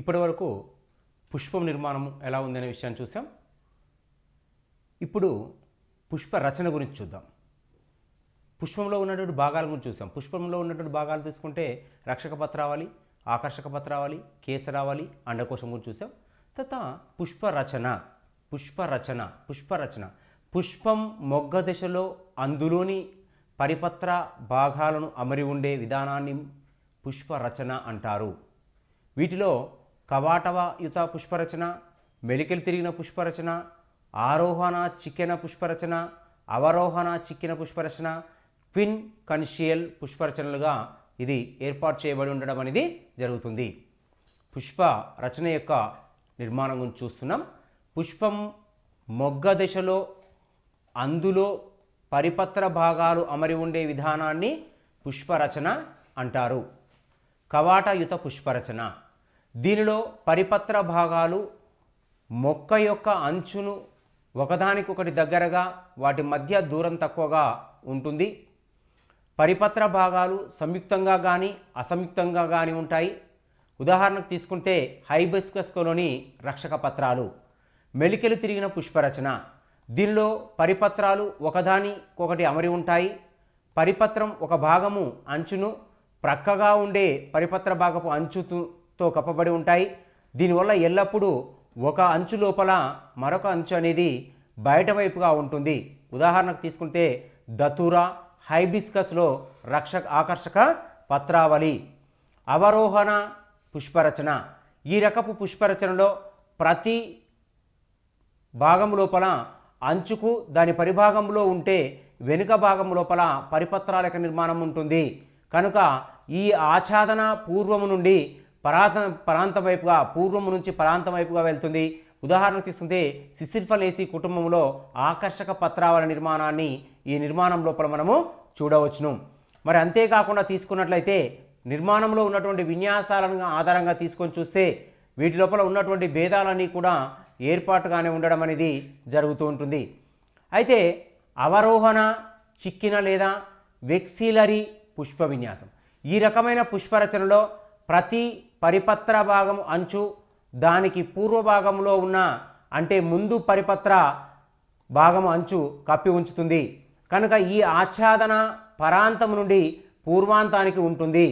ఇప్పటి వరకు పుష్పం నిర్మాణం ఎలా ఉందనే విషయాన్ని చూసాం ఇప్పుడు పుష్ప రచన గురించి చూద్దాం పుష్పంలో ఉన్నటువంటి భాగాల గురించి చూసాం పుష్పంలో ఉన్నటువంటి భాగాలు తీసుకుంటే రక్షక పత్రావళి ఆకర్షక పత్రావళి కేసరావళి అండకోశం గురించి చూసాం తర్వాత పుష్ప రచన పుష్ప రచన పుష్ప రచన పుష్పం మొగ్గ దశలో అందులోని పరిపత్ర భాగాలను అమరి ఉండే విధానాన్ని పుష్ప రచన అంటారు వీటిలో కవాటవ యుత పుష్పరచన మెలికలు తిరిగిన పుష్పరచన ఆరోహణ చిక్కిన పుష్పరచన అవరోహణ చిక్కిన పుష్పరచన క్విన్ కన్షియల్ పుష్పరచనలుగా ఇది ఏర్పాటు చేయబడి ఉండడం అనేది జరుగుతుంది పుష్ప రచన యొక్క నిర్మాణం గురించి చూస్తున్నాం పుష్పం మొగ్గ దశలో అందులో పరిపత్ర భాగాలు అమరి ఉండే విధానాన్ని పుష్పరచన అంటారు కవాట యుత పుష్పరచన దీనిలో పరిపత్ర భాగాలు మొక్క యొక్క అంచును ఒకదానికొకటి దగ్గరగా వాటి మధ్య దూరం తక్కువగా ఉంటుంది పరిపత్ర భాగాలు సంయుక్తంగా కానీ అసంయుక్తంగా కానీ ఉంటాయి ఉదాహరణకు తీసుకుంటే హైబెస్కస్కోలోని రక్షక పత్రాలు మెలికలు తిరిగిన పుష్పరచన దీనిలో పరిపత్రాలు ఒకదానికొకటి అమరి ఉంటాయి పరిపత్రం ఒక భాగము అంచును ప్రక్కగా ఉండే పరిపత్ర భాగపు అంచుతు తో కప్పబడి ఉంటాయి దీనివల్ల ఎల్లప్పుడూ ఒక అంచు లోపల మరొక అంచు అనేది బయటవైపుగా ఉంటుంది ఉదాహరణకు తీసుకుంటే దతురా హైబిస్కస్లో రక్ష ఆకర్షక పత్రావళి అవరోహణ పుష్పరచన ఈ రకపు పుష్పరచనలో ప్రతి భాగం లోపల అంచుకు దాని పరిభాగంలో ఉంటే వెనుక భాగం లోపల పరిపత్రాల నిర్మాణం ఉంటుంది కనుక ఈ ఆచ్ఛాదన పూర్వము నుండి పరాంత ప్రాంతం వైపుగా పూర్వము నుంచి ప్రాంతం వైపుగా వెళ్తుంది ఉదాహరణకు తీసుకుంటే సిసిర్ఫలేసి కుటుంబంలో ఆకర్షక పత్రావల నిర్మాణాన్ని ఈ నిర్మాణం లోపల మనము చూడవచ్చును మరి అంతేకాకుండా తీసుకున్నట్లయితే నిర్మాణంలో ఉన్నటువంటి విన్యాసాలను ఆధారంగా తీసుకొని చూస్తే వీటి లోపల ఉన్నటువంటి భేదాలన్నీ కూడా ఏర్పాటుగానే ఉండడం అనేది జరుగుతూ ఉంటుంది అయితే అవరోహణ చిక్కిన లేదా వెక్సిలరీ పుష్ప విన్యాసం ఈ రకమైన పుష్పరచనలో ప్రతి పరిపత్ర భాగం అంచు దానికి పూర్వ భాగంలో ఉన్న అంటే ముందు పరిపత్ర భాగం అంచు కప్పి ఉంచుతుంది కనుక ఈ ఆచ్ఛాదన పరాంతం నుండి పూర్వాంతానికి ఉంటుంది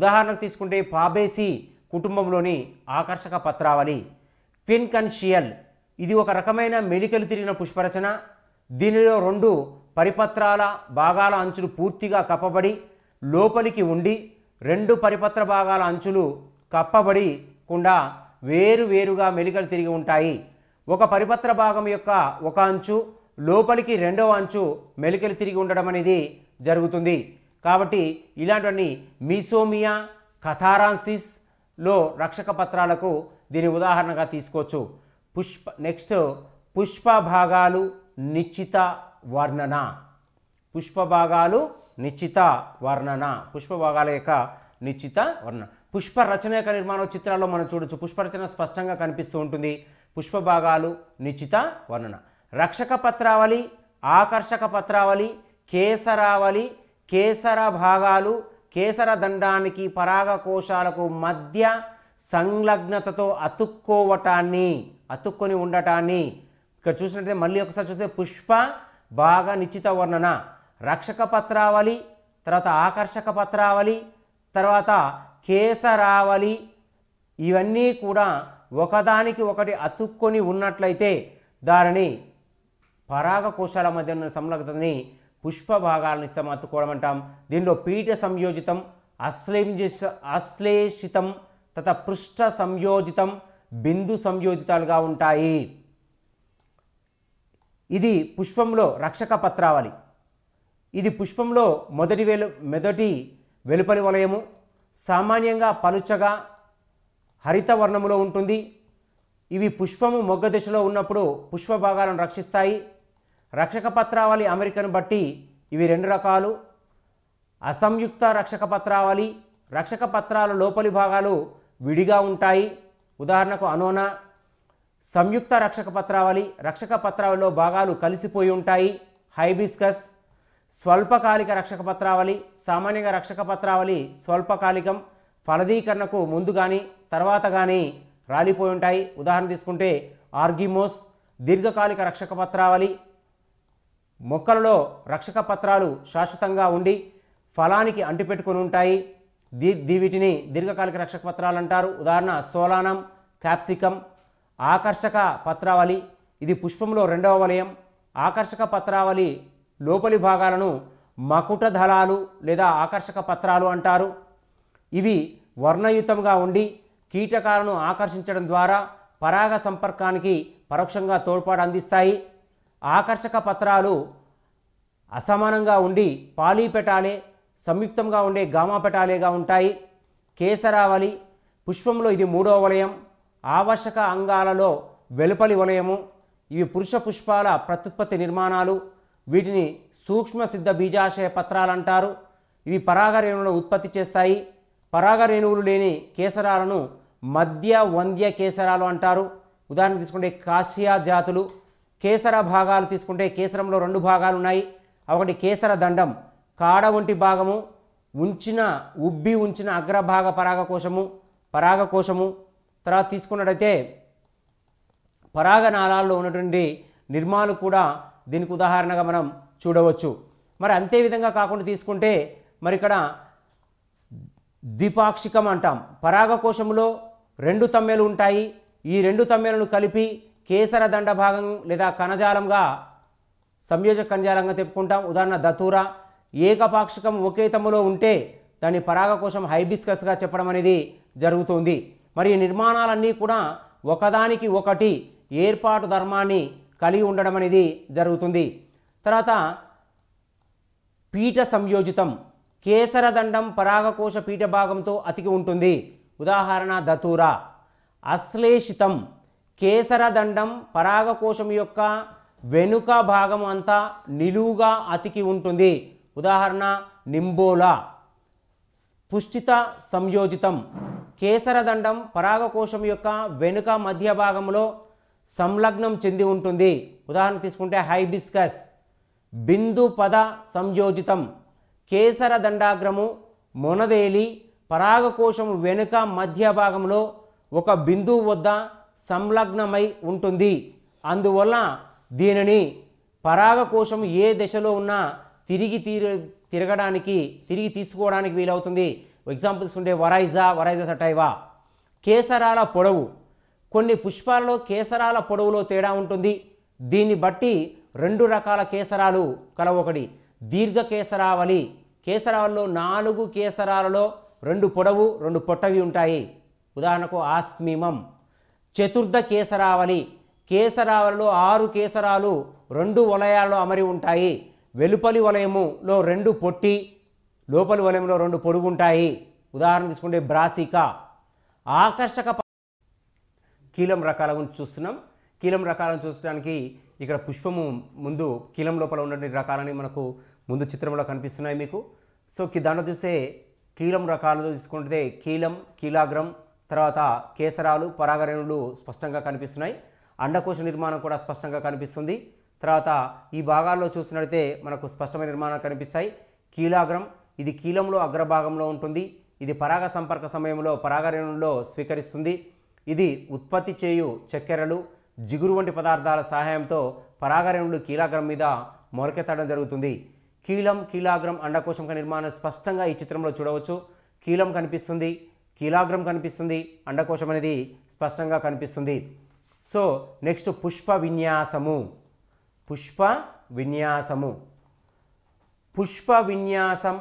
ఉదాహరణకు తీసుకుంటే పాబేసి కుటుంబంలోని ఆకర్షక పత్రావళి క్విన్కన్షియల్ ఇది ఒక రకమైన మెలికలు తిరిగిన పుష్పరచన దీనిలో రెండు పరిపత్రాల భాగాల అంచులు పూర్తిగా కప్పబడి లోపలికి ఉండి రెండు పరిపత్ర భాగాల అంచులు కప్పబడి కుండా వేరుగా మెలికలు తిరిగి ఉంటాయి ఒక పరిపత్ర భాగం యొక్క ఒక అంచు లోపలికి రెండవ అంచు మెలికలు తిరిగి ఉండడం అనేది జరుగుతుంది కాబట్టి ఇలాంటివన్నీ మీసోమియా కథారాన్సిస్లో రక్షక పత్రాలకు దీని ఉదాహరణగా తీసుకోవచ్చు పుష్ప నెక్స్ట్ పుష్ప భాగాలు నిశ్చిత వర్ణన పుష్ప భాగాలు నిశ్చిత వర్ణన పుష్ప భాగాల యొక్క నిశ్చిత వర్ణన పుష్ప యొక్క నిర్మాణం చిత్రాల్లో మనం చూడొచ్చు పుష్ప రచన స్పష్టంగా కనిపిస్తూ ఉంటుంది పుష్ప భాగాలు నిశ్చిత వర్ణన రక్షక పత్రావళి ఆకర్షక పత్రావళి కేసరావళి కేసర భాగాలు కేసర దండానికి పరాగ కోశాలకు మధ్య సంలగ్నతతో అతుక్కోవటాన్ని అతుక్కొని ఉండటాన్ని ఇక్కడ చూసినట్లయితే మళ్ళీ ఒకసారి చూస్తే పుష్ప భాగ నిశ్చిత వర్ణన రక్షక పత్రావళి తర్వాత ఆకర్షక పత్రావళి తర్వాత కేసరావలి ఇవన్నీ కూడా ఒకదానికి ఒకటి అతుక్కొని ఉన్నట్లయితే దానిని పరాగకోశాల మధ్య ఉన్న సంలగ్తని పుష్ప భాగాలను ఇస్తాం అతుక్కోవడం అంటాం దీనిలో పీఠ సంయోజితం అశ్లేష అశ్లేషితం తత పృష్ఠ సంయోజితం బిందు సంయోజితాలుగా ఉంటాయి ఇది పుష్పంలో రక్షక పత్రావళి ఇది పుష్పంలో మొదటి వెలు మొదటి వెలుపలి వలయము సామాన్యంగా పలుచగా హరిత వర్ణములో ఉంటుంది ఇవి పుష్పము మొగ్గ దిశలో ఉన్నప్పుడు పుష్ప భాగాలను రక్షిస్తాయి రక్షక పత్రావళి అమెరికను బట్టి ఇవి రెండు రకాలు అసంయుక్త రక్షక పత్రావళి రక్షక పత్రాల లోపలి భాగాలు విడిగా ఉంటాయి ఉదాహరణకు అనోనా సంయుక్త రక్షక పత్రావళి రక్షక పత్రావళిలో భాగాలు కలిసిపోయి ఉంటాయి హైబిస్కస్ స్వల్పకాలిక రక్షక పత్రావళి సామాన్యంగా రక్షక పత్రావళి స్వల్పకాలికం ఫలదీకరణకు ముందు కానీ తర్వాత కానీ రాలిపోయి ఉంటాయి ఉదాహరణ తీసుకుంటే ఆర్గిమోస్ దీర్ఘకాలిక రక్షక పత్రావళి మొక్కలలో రక్షక పత్రాలు శాశ్వతంగా ఉండి ఫలానికి అంటిపెట్టుకుని ఉంటాయి దీ వీటిని దీర్ఘకాలిక రక్షక పత్రాలు అంటారు ఉదాహరణ సోలానం క్యాప్సికం ఆకర్షక పత్రావళి ఇది పుష్పంలో రెండవ వలయం ఆకర్షక పత్రావళి లోపలి భాగాలను మకుట దళాలు లేదా ఆకర్షక పత్రాలు అంటారు ఇవి వర్ణయుతంగా ఉండి కీటకాలను ఆకర్షించడం ద్వారా పరాగ సంపర్కానికి పరోక్షంగా తోడ్పాటు అందిస్తాయి ఆకర్షక పత్రాలు అసమానంగా ఉండి పాలీపెటాలే సంయుక్తంగా ఉండే గామాపెటాలేగా ఉంటాయి కేసరావళి పుష్పంలో ఇది మూడో వలయం ఆవర్షక అంగాలలో వెలుపలి వలయము ఇవి పురుష పుష్పాల ప్రత్యుత్పత్తి నిర్మాణాలు వీటిని సూక్ష్మ సిద్ధ బీజాశయ పత్రాలు అంటారు ఇవి పరాగ రేణువులను ఉత్పత్తి చేస్తాయి పరాగ రేణువులు లేని కేసరాలను మధ్య వంద్య కేసరాలు అంటారు ఉదాహరణ తీసుకుంటే కాశ్యా జాతులు కేసర భాగాలు తీసుకుంటే కేసరంలో రెండు భాగాలు ఉన్నాయి ఒకటి కేసర దండం కాడ వంటి భాగము ఉంచిన ఉబ్బి ఉంచిన అగ్రభాగ పరాగకోశము పరాగకోశము తర్వాత తీసుకున్నట్టయితే పరాగ నాళాల్లో ఉన్నటువంటి నిర్మాలు కూడా దీనికి ఉదాహరణగా మనం చూడవచ్చు మరి అంతే విధంగా కాకుండా తీసుకుంటే మరి ఇక్కడ ద్విపాక్షికం అంటాం పరాగకోశంలో రెండు తమ్మెలు ఉంటాయి ఈ రెండు తమ్మెలను కలిపి కేసర దండ భాగం లేదా కణజాలంగా సంయోజక కణజాలంగా తెప్పుకుంటాం ఉదాహరణ దతూర ఏకపాక్షికం ఒకే తమ్ములో ఉంటే దాన్ని పరాగకోశం హైబిస్కస్గా చెప్పడం అనేది జరుగుతుంది మరి నిర్మాణాలన్నీ కూడా ఒకదానికి ఒకటి ఏర్పాటు ధర్మాన్ని కలిగి ఉండడం అనేది జరుగుతుంది తర్వాత పీఠ సంయోజితం కేసరదండం పరాగకోశ పీఠ భాగంతో అతికి ఉంటుంది ఉదాహరణ దతూరా అశ్లేషితం కేసరదండం పరాగకోశం యొక్క వెనుక భాగం అంతా నిలువుగా అతికి ఉంటుంది ఉదాహరణ నింబోలా పుష్టిత సంయోజితం కేసరదండం పరాగకోశం యొక్క వెనుక మధ్య భాగంలో సంలగ్నం చెంది ఉంటుంది ఉదాహరణ తీసుకుంటే హైబిస్కస్ బిందు పద సంయోజితం కేసర దండాగ్రము మొనదేలి పరాగకోశం వెనుక మధ్య భాగంలో ఒక బిందువు వద్ద సంలగ్నమై ఉంటుంది అందువల్ల దీనిని పరాగకోశం ఏ దశలో ఉన్నా తిరిగి తిరగడానికి తిరిగి తీసుకోవడానికి వీలవుతుంది ఎగ్జాంపుల్స్ ఉండే వరైజా వరైజా సటైవా కేసరాల పొడవు కొన్ని పుష్పాలలో కేసరాల పొడవులో తేడా ఉంటుంది దీన్ని బట్టి రెండు రకాల కేసరాలు కలవొకటి దీర్ఘ కేసరావళి కేసరాల్లో నాలుగు కేసరాలలో రెండు పొడవు రెండు పొట్టవి ఉంటాయి ఉదాహరణకు ఆస్మిమం చతుర్థ కేసరావళి కేసరావళిలో ఆరు కేసరాలు రెండు వలయాల్లో అమరి ఉంటాయి వెలుపలి వలయములో రెండు పొట్టి లోపలి వలయంలో రెండు పొడుగుంటాయి ఉదాహరణ తీసుకుంటే బ్రాసిక ఆకర్షక కీలం రకాల గురించి చూస్తున్నాం కీలం రకాలను చూసడానికి ఇక్కడ పుష్పము ముందు కీలం లోపల ఉన్న రకాలని మనకు ముందు చిత్రంలో కనిపిస్తున్నాయి మీకు సో దాంట్లో చూస్తే కీలం రకాలు తీసుకుంటే కీలం కీలాగ్రం తర్వాత కేసరాలు పరాగరేణులు స్పష్టంగా కనిపిస్తున్నాయి అండకోశ నిర్మాణం కూడా స్పష్టంగా కనిపిస్తుంది తర్వాత ఈ భాగాల్లో చూసినట్లయితే మనకు స్పష్టమైన నిర్మాణాలు కనిపిస్తాయి కీలాగ్రం ఇది కీలంలో అగ్రభాగంలో ఉంటుంది ఇది పరాగ సంపర్క సమయంలో పరాగరేణుల్లో స్వీకరిస్తుంది ఇది ఉత్పత్తి చేయు చక్కెరలు జిగురు వంటి పదార్థాల సహాయంతో పరాగరేణులు కీలాగ్రం మీద మొలకెత్తడం జరుగుతుంది కీలం కీలాగ్రం అండకోశంక నిర్మాణం స్పష్టంగా ఈ చిత్రంలో చూడవచ్చు కీలం కనిపిస్తుంది కీలాగ్రం కనిపిస్తుంది అండకోశం అనేది స్పష్టంగా కనిపిస్తుంది సో నెక్స్ట్ పుష్ప విన్యాసము పుష్ప విన్యాసము పుష్ప విన్యాసం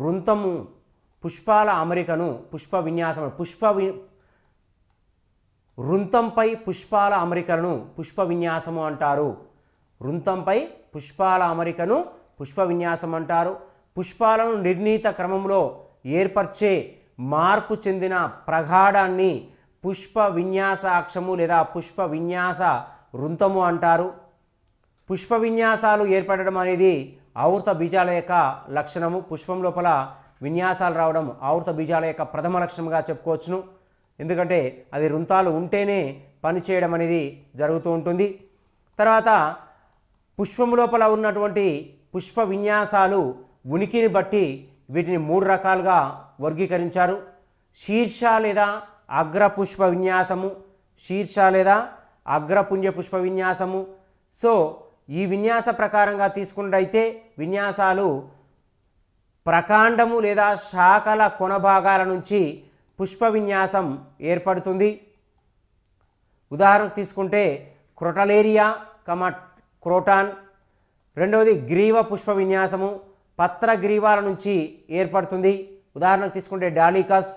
వృంతము పుష్పాల అమరికను పుష్ప విన్యాసం పుష్ప వి వృంతంపై పుష్పాల అమరికను పుష్ప విన్యాసము అంటారు వృంతంపై పుష్పాల అమరికను పుష్ప విన్యాసం అంటారు పుష్పాలను నిర్ణీత క్రమంలో ఏర్పరిచే మార్పు చెందిన ప్రగాఢాన్ని పుష్ప విన్యాస అక్షము లేదా పుష్ప విన్యాస వృంతము అంటారు పుష్ప విన్యాసాలు ఏర్పడడం అనేది ఆవృత బీజాల యొక్క లక్షణము పుష్పం లోపల విన్యాసాలు రావడం ఆవృత బీజాల యొక్క ప్రథమ లక్షణంగా చెప్పుకోవచ్చును ఎందుకంటే అది వృంతాలు ఉంటేనే పని చేయడం అనేది జరుగుతూ ఉంటుంది తర్వాత పుష్పము లోపల ఉన్నటువంటి పుష్ప విన్యాసాలు ఉనికిని బట్టి వీటిని మూడు రకాలుగా వర్గీకరించారు శీర్ష లేదా అగ్రపుష్ప విన్యాసము శీర్ష లేదా అగ్రపుణ్య పుష్ప విన్యాసము సో ఈ విన్యాస ప్రకారంగా తీసుకున్నట్టయితే విన్యాసాలు ప్రకాండము లేదా శాఖల కొన భాగాల నుంచి పుష్ప విన్యాసం ఏర్పడుతుంది ఉదాహరణకు తీసుకుంటే క్రొటలేరియా కమ క్రోటాన్ రెండవది గ్రీవ పుష్ప విన్యాసము పత్ర గ్రీవాల నుంచి ఏర్పడుతుంది ఉదాహరణకు తీసుకుంటే డాలికస్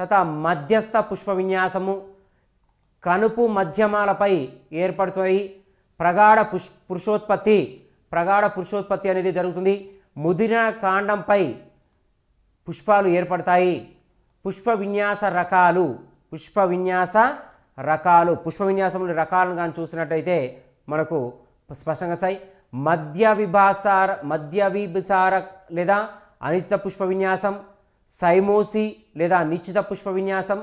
తత మధ్యస్థ పుష్ప విన్యాసము కనుపు మధ్యమాలపై ఏర్పడుతుంది ప్రగాఢ పుష్ పురుషోత్పత్తి ప్రగాఢ పురుషోత్పత్తి అనేది జరుగుతుంది ముదిరిన కాండంపై పుష్పాలు ఏర్పడతాయి పుష్ప విన్యాస రకాలు పుష్ప విన్యాస రకాలు పుష్ప విన్యాసముల రకాలను కానీ చూసినట్టయితే మనకు స్పష్టంగా సై మధ్య విభాసార మధ్య విభసార లేదా అనిశ్చిత పుష్ప విన్యాసం సైమోసి లేదా నిశ్చిత పుష్ప విన్యాసం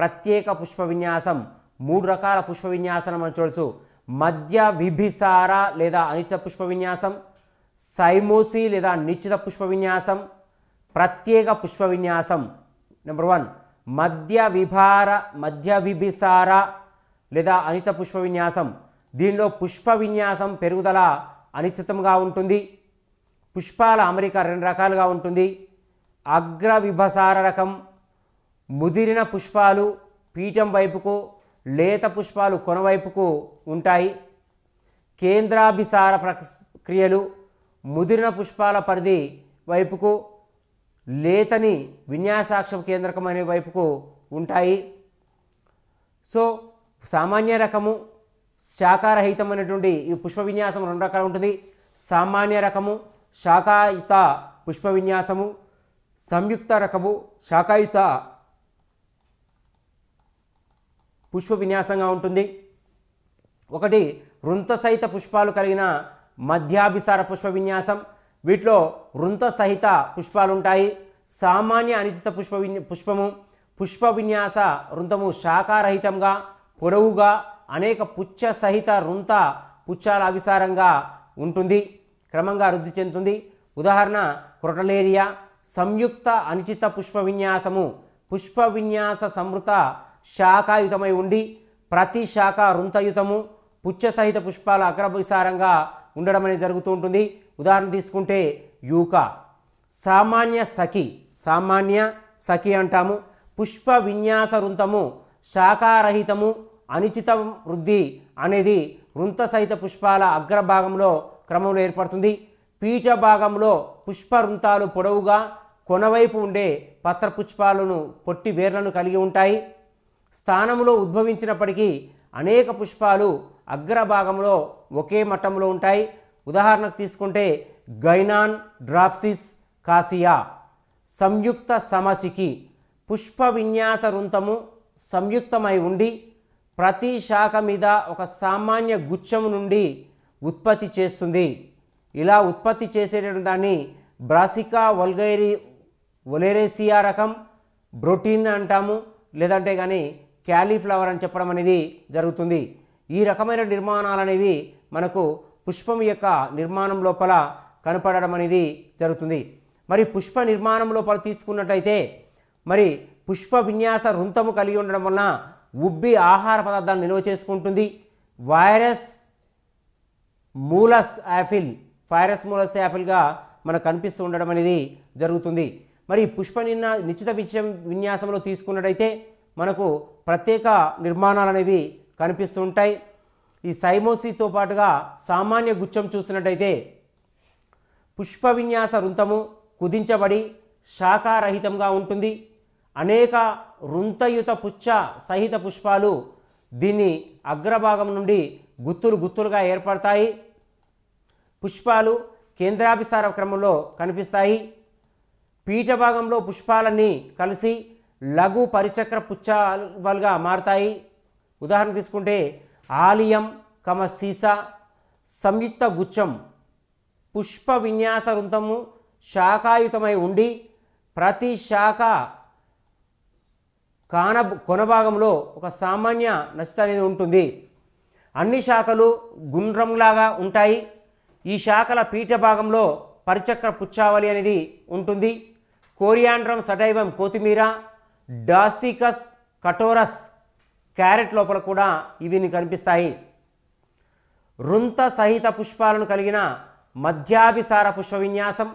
ప్రత్యేక పుష్ప విన్యాసం మూడు రకాల పుష్ప విన్యాసం మనం చూడొచ్చు మధ్య విభిసార లేదా అనిశ్చిత పుష్ప విన్యాసం సైమోసి లేదా నిశ్చిత పుష్ప విన్యాసం ప్రత్యేక పుష్ప విన్యాసం నెంబర్ వన్ మధ్య విభార మధ్య విభిసార లేదా అనిత పుష్ప విన్యాసం దీనిలో పుష్ప విన్యాసం పెరుగుదల అనిశ్చితంగా ఉంటుంది పుష్పాల అమరిక రెండు రకాలుగా ఉంటుంది అగ్ర విభసార రకం ముదిరిన పుష్పాలు పీఠం వైపుకు లేత పుష్పాలు కొనవైపుకు ఉంటాయి కేంద్రాభిసార ప్రక్రియలు ముదిరిన పుష్పాల పరిధి వైపుకు లేతని విన్యాసాక్ష కేంద్రకం అనే వైపుకు ఉంటాయి సో సామాన్య రకము శాఖారహితం అనేటువంటి ఈ పుష్ప విన్యాసం రెండు రకాలు ఉంటుంది సామాన్య రకము శాఖాయుత పుష్ప విన్యాసము సంయుక్త రకము శాఖాయుత పుష్ప విన్యాసంగా ఉంటుంది ఒకటి వృంత సహిత పుష్పాలు కలిగిన మధ్యాభిసార పుష్ప విన్యాసం వీటిలో వృంత సహిత పుష్పాలుంటాయి సామాన్య అనిచిత పుష్ప పుష్పము పుష్ప విన్యాస వృంతము శాఖారహితంగా పొడవుగా అనేక పుచ్చ సహిత వృంత పుచ్చాల అవిసారంగా ఉంటుంది క్రమంగా వృద్ధి చెందుతుంది ఉదాహరణ క్రొటలేరియా సంయుక్త అనిచిత పుష్ప విన్యాసము పుష్ప విన్యాస సమృత శాఖాయుతమై ఉండి ప్రతి శాఖ వృంతయుతము పుచ్చ సహిత పుష్పాల అగ్రభిసారంగా ఉండడం అనేది జరుగుతూ ఉంటుంది ఉదాహరణ తీసుకుంటే యూక సామాన్య సఖి సామాన్య సఖి అంటాము పుష్ప విన్యాస వృంతము శాఖారహితము అనిచిత వృద్ధి అనేది వృంత సహిత పుష్పాల అగ్రభాగంలో క్రమంలో ఏర్పడుతుంది పీఠ భాగంలో పుష్ప వృంతాలు పొడవుగా కొనవైపు ఉండే పత్రపుష్పాలను పొట్టి వేర్లను కలిగి ఉంటాయి స్థానంలో ఉద్భవించినప్పటికీ అనేక పుష్పాలు అగ్రభాగంలో ఒకే మట్టంలో ఉంటాయి ఉదాహరణకు తీసుకుంటే గైనాన్ డ్రాప్సిస్ కాసియా సంయుక్త సమసికి పుష్ప విన్యాస వృంతము సంయుక్తమై ఉండి ప్రతి శాఖ మీద ఒక సామాన్య గుచ్చము నుండి ఉత్పత్తి చేస్తుంది ఇలా ఉత్పత్తి చేసేటటువంటి దాన్ని బ్రాసికా వల్గైరి ఒలేరేసియా రకం బ్రోటీన్ అంటాము లేదంటే కానీ క్యాలీఫ్లవర్ అని చెప్పడం అనేది జరుగుతుంది ఈ రకమైన నిర్మాణాలు అనేవి మనకు పుష్పం యొక్క నిర్మాణం లోపల కనపడడం అనేది జరుగుతుంది మరి పుష్ప నిర్మాణం లోపల తీసుకున్నట్టయితే మరి పుష్ప విన్యాస రుంతము కలిగి ఉండడం వలన ఉబ్బి ఆహార పదార్థాలు నిల్వ చేసుకుంటుంది వైరస్ మూలస్ యాపిల్ వైరస్ మూలస్ యాపిల్గా మనకు కనిపిస్తూ ఉండడం అనేది జరుగుతుంది మరి పుష్ప నిన్న నిశ్చిత విషయం విన్యాసంలో తీసుకున్నట్టయితే మనకు ప్రత్యేక నిర్మాణాలు అనేవి కనిపిస్తుంటాయి ఈ సైమోసితో పాటుగా సామాన్య గుచ్చం చూసినట్టయితే పుష్ప విన్యాస వృంతము కుదించబడి శాఖారహితంగా ఉంటుంది అనేక రుంతయుత పుచ్చ సహిత పుష్పాలు దీని అగ్రభాగం నుండి గుత్తులు గుత్తులుగా ఏర్పడతాయి పుష్పాలు కేంద్రాభిసార క్రమంలో కనిపిస్తాయి పీఠభాగంలో పుష్పాలన్నీ కలిసి లఘు పరిచక్ర పుచ్చాలుగా మారతాయి ఉదాహరణ తీసుకుంటే ఆలియం కమ సీసా సంయుక్త గుచ్చం పుష్ప విన్యాస వృంతము శాఖాయుతమై ఉండి ప్రతి శాఖ కాన కొనభాగంలో ఒక సామాన్య నచిత అనేది ఉంటుంది అన్ని శాఖలు గుండ్రంలాగా ఉంటాయి ఈ శాఖల పీఠ భాగంలో పరిచక్ర పుచ్చావళి అనేది ఉంటుంది కోరియాండ్రం సటైవం కొత్తిమీర డాసికస్ కటోరస్ క్యారెట్ లోపల కూడా ఇవి కనిపిస్తాయి రుంత సహిత పుష్పాలను కలిగిన మధ్యాభిసార పుష్ప విన్యాసం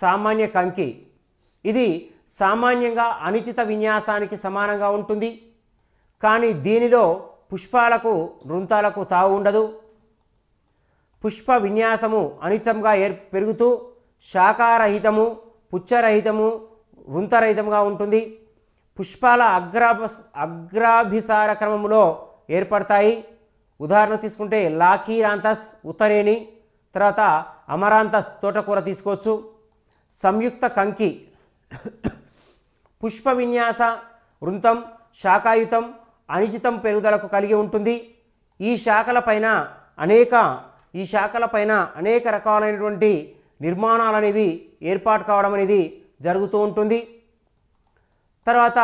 సామాన్య కంకి ఇది సామాన్యంగా అనుచిత విన్యాసానికి సమానంగా ఉంటుంది కానీ దీనిలో పుష్పాలకు వృంతాలకు తావు ఉండదు పుష్ప విన్యాసము అనితంగా ఏర్ పెరుగుతూ శాఖారహితము పుచ్చరహితము వృంతరహితంగా ఉంటుంది పుష్పాల అగ్రాభ అగ్రాభిసార క్రమంలో ఏర్పడతాయి ఉదాహరణ తీసుకుంటే లాకీరాంతస్ ఉత్తరేణి తర్వాత అమరాంతస్ తోటకూర తీసుకోవచ్చు సంయుక్త కంకి పుష్ప విన్యాస వృంతం శాఖాయుతం అనిచితం పెరుగుదలకు కలిగి ఉంటుంది ఈ శాఖలపైన అనేక ఈ శాఖలపైన అనేక రకాలైనటువంటి నిర్మాణాలు అనేవి ఏర్పాటు కావడం అనేది జరుగుతూ ఉంటుంది తర్వాత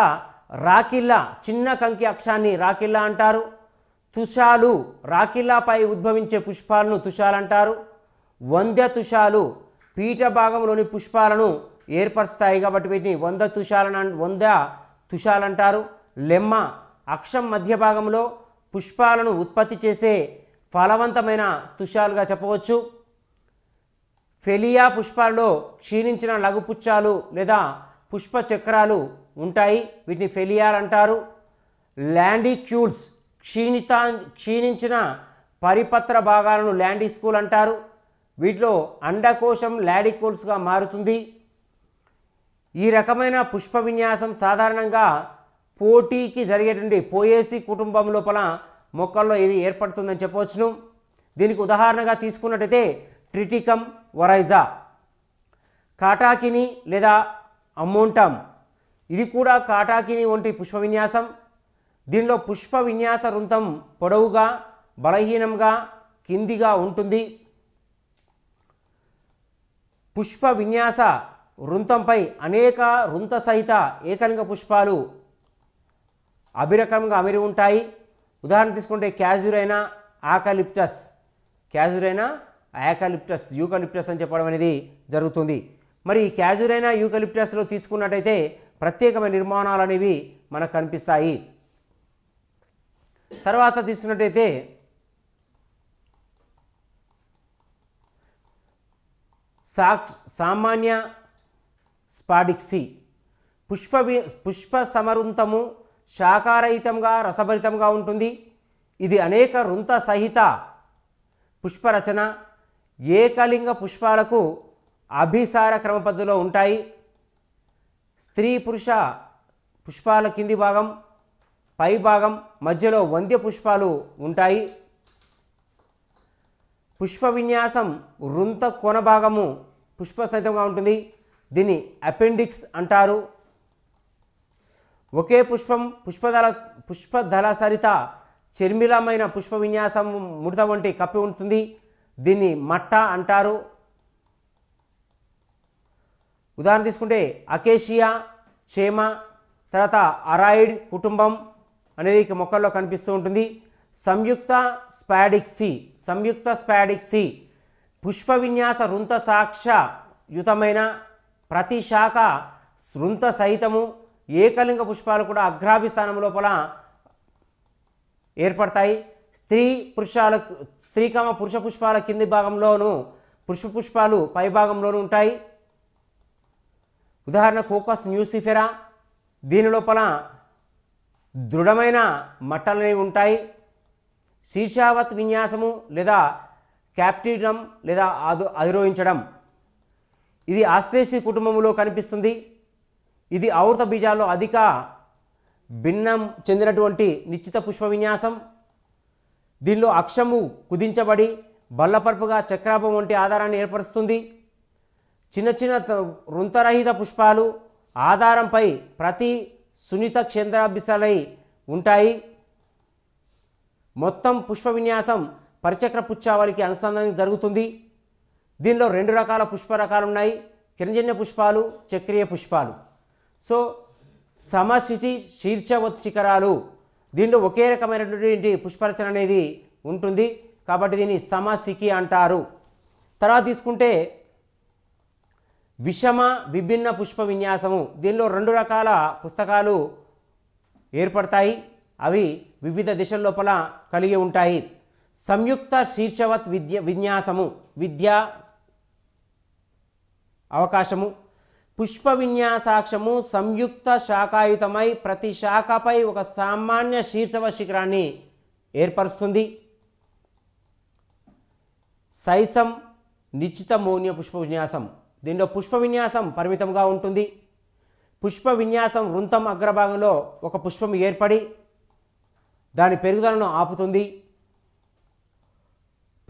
రాకిల్లా చిన్న కంకి అక్షాన్ని రాకిల్లా అంటారు తుషాలు రాకిల్లాపై ఉద్భవించే పుష్పాలను తుషాలంటారు వంద్య తుషాలు పీఠ భాగంలోని పుష్పాలను ఏర్పరుస్తాయి కాబట్టి వీటిని వంద తుషాలను వంద తుషాలంటారు లెమ్మ అక్షం మధ్య భాగంలో పుష్పాలను ఉత్పత్తి చేసే ఫలవంతమైన తుషాలుగా చెప్పవచ్చు ఫెలియా పుష్పాలలో క్షీణించిన లఘుపుచ్చాలు లేదా పుష్ప చక్రాలు ఉంటాయి వీటిని ఫెలియార్ అంటారు ల్యాండిక్యూల్స్ క్షీణితా క్షీణించిన పరిపత్ర భాగాలను ల్యాండిస్కూల్ అంటారు వీటిలో అండకోశం ల్యాడిక్యూల్స్గా మారుతుంది ఈ రకమైన పుష్ప విన్యాసం సాధారణంగా పోటీకి జరిగేటువంటి పోయేసి కుటుంబం లోపల మొక్కల్లో ఇది ఏర్పడుతుందని చెప్పవచ్చును దీనికి ఉదాహరణగా తీసుకున్నట్టయితే ట్రిటికమ్ వరైజా కాటాకిని లేదా అమోంటమ్ ఇది కూడా కాటాకిని వంటి పుష్ప విన్యాసం దీనిలో పుష్ప విన్యాస వృంతం పొడవుగా బలహీనంగా కిందిగా ఉంటుంది పుష్ప విన్యాస వృంతంపై అనేక వృంత సహిత ఏకలింగ పుష్పాలు అభిరకంగా అమిరి ఉంటాయి ఉదాహరణ తీసుకుంటే క్యాజురైనా ఆకలిప్టస్ క్యాజురైన ఆకలిప్టస్ యూకలిప్టస్ అని చెప్పడం అనేది జరుగుతుంది మరి క్యాజురైన యూకలిప్టస్లో తీసుకున్నట్టయితే ప్రత్యేకమైన నిర్మాణాలు అనేవి మనకు కనిపిస్తాయి తర్వాత తీసుకున్నట్టయితే సాక్ సామాన్య స్పాడిక్సి పుష్ప పుష్ప సమరుంతము శాఖారహితంగా రసభరితంగా ఉంటుంది ఇది అనేక రుంత సహిత పుష్పరచన ఏకలింగ పుష్పాలకు అభిసార క్రమ పద్ధతిలో ఉంటాయి స్త్రీ పురుష పుష్పాల కింది భాగం పై భాగం మధ్యలో వంద్య పుష్పాలు ఉంటాయి పుష్ప విన్యాసం వృంత కొన భాగము పుష్ప సహితంగా ఉంటుంది దీన్ని అపెండిక్స్ అంటారు ఒకే పుష్పం పుష్పదళ పుష్పదళ సరిత చర్మిలమైన పుష్ప విన్యాసం ముడత వంటి కప్పి ఉంటుంది దీన్ని మట్ట అంటారు ఉదాహరణ తీసుకుంటే అకేషియా చేమ తర్వాత అరాయిడ్ కుటుంబం అనేది మొక్కల్లో కనిపిస్తూ ఉంటుంది సంయుక్త స్పాడిక్సి సంయుక్త స్పాడిక్సి పుష్ప విన్యాస రుంత సాక్ష యుతమైన ప్రతి శాఖ శృంత సహితము ఏకలింగ పుష్పాలు కూడా స్థానం లోపల ఏర్పడతాయి స్త్రీ పురుషాల స్త్రీకామ పురుష పుష్పాల కింది భాగంలోనూ పుష్ప పుష్పాలు పై భాగంలోనూ ఉంటాయి ఉదాహరణ కోకస్ న్యూసిఫెరా దీని లోపల దృఢమైన మట్టలనే ఉంటాయి శీర్షావత్ విన్యాసము లేదా క్యాప్టిడమ్ లేదా అదు అధిరోహించడం ఇది ఆశ్రేసి కుటుంబంలో కనిపిస్తుంది ఇది ఆవృత బీజాల్లో అధిక భిన్నం చెందినటువంటి నిశ్చిత పుష్ప విన్యాసం దీనిలో అక్షము కుదించబడి బల్లపరుపుగా చక్రాపం వంటి ఆధారాన్ని ఏర్పరుస్తుంది చిన్న చిన్న వృంతరహిత పుష్పాలు ఆధారంపై ప్రతి సున్నిత క్షేంద్రాభిసలై ఉంటాయి మొత్తం పుష్ప విన్యాసం పరిచక్ర పుచ్చావళికి అనుసంధానం జరుగుతుంది దీనిలో రెండు రకాల పుష్ప రకాలు ఉన్నాయి కిరంజన్య పుష్పాలు చక్రీయ పుష్పాలు సో సమశిటి శీర్షవత్ శిఖరాలు దీనిలో ఒకే రకమైనటువంటి పుష్పరచన అనేది ఉంటుంది కాబట్టి దీన్ని సమశిఖి అంటారు తర్వాత తీసుకుంటే విషమ విభిన్న పుష్ప విన్యాసము దీనిలో రెండు రకాల పుస్తకాలు ఏర్పడతాయి అవి వివిధ దిశల లోపల కలిగి ఉంటాయి సంయుక్త శీర్షవత్ విద్య విన్యాసము విద్య అవకాశము పుష్ప విన్యాసాక్షము సంయుక్త శాఖాయుతమై ప్రతి శాఖపై ఒక సామాన్య శీర్షవ శిఖరాన్ని ఏర్పరుస్తుంది సైసం నిశ్చిత మౌన్య పుష్ప విన్యాసం దీనిలో పుష్ప విన్యాసం పరిమితంగా ఉంటుంది పుష్ప విన్యాసం వృంతం అగ్రభాగంలో ఒక పుష్పం ఏర్పడి దాని పెరుగుదలను ఆపుతుంది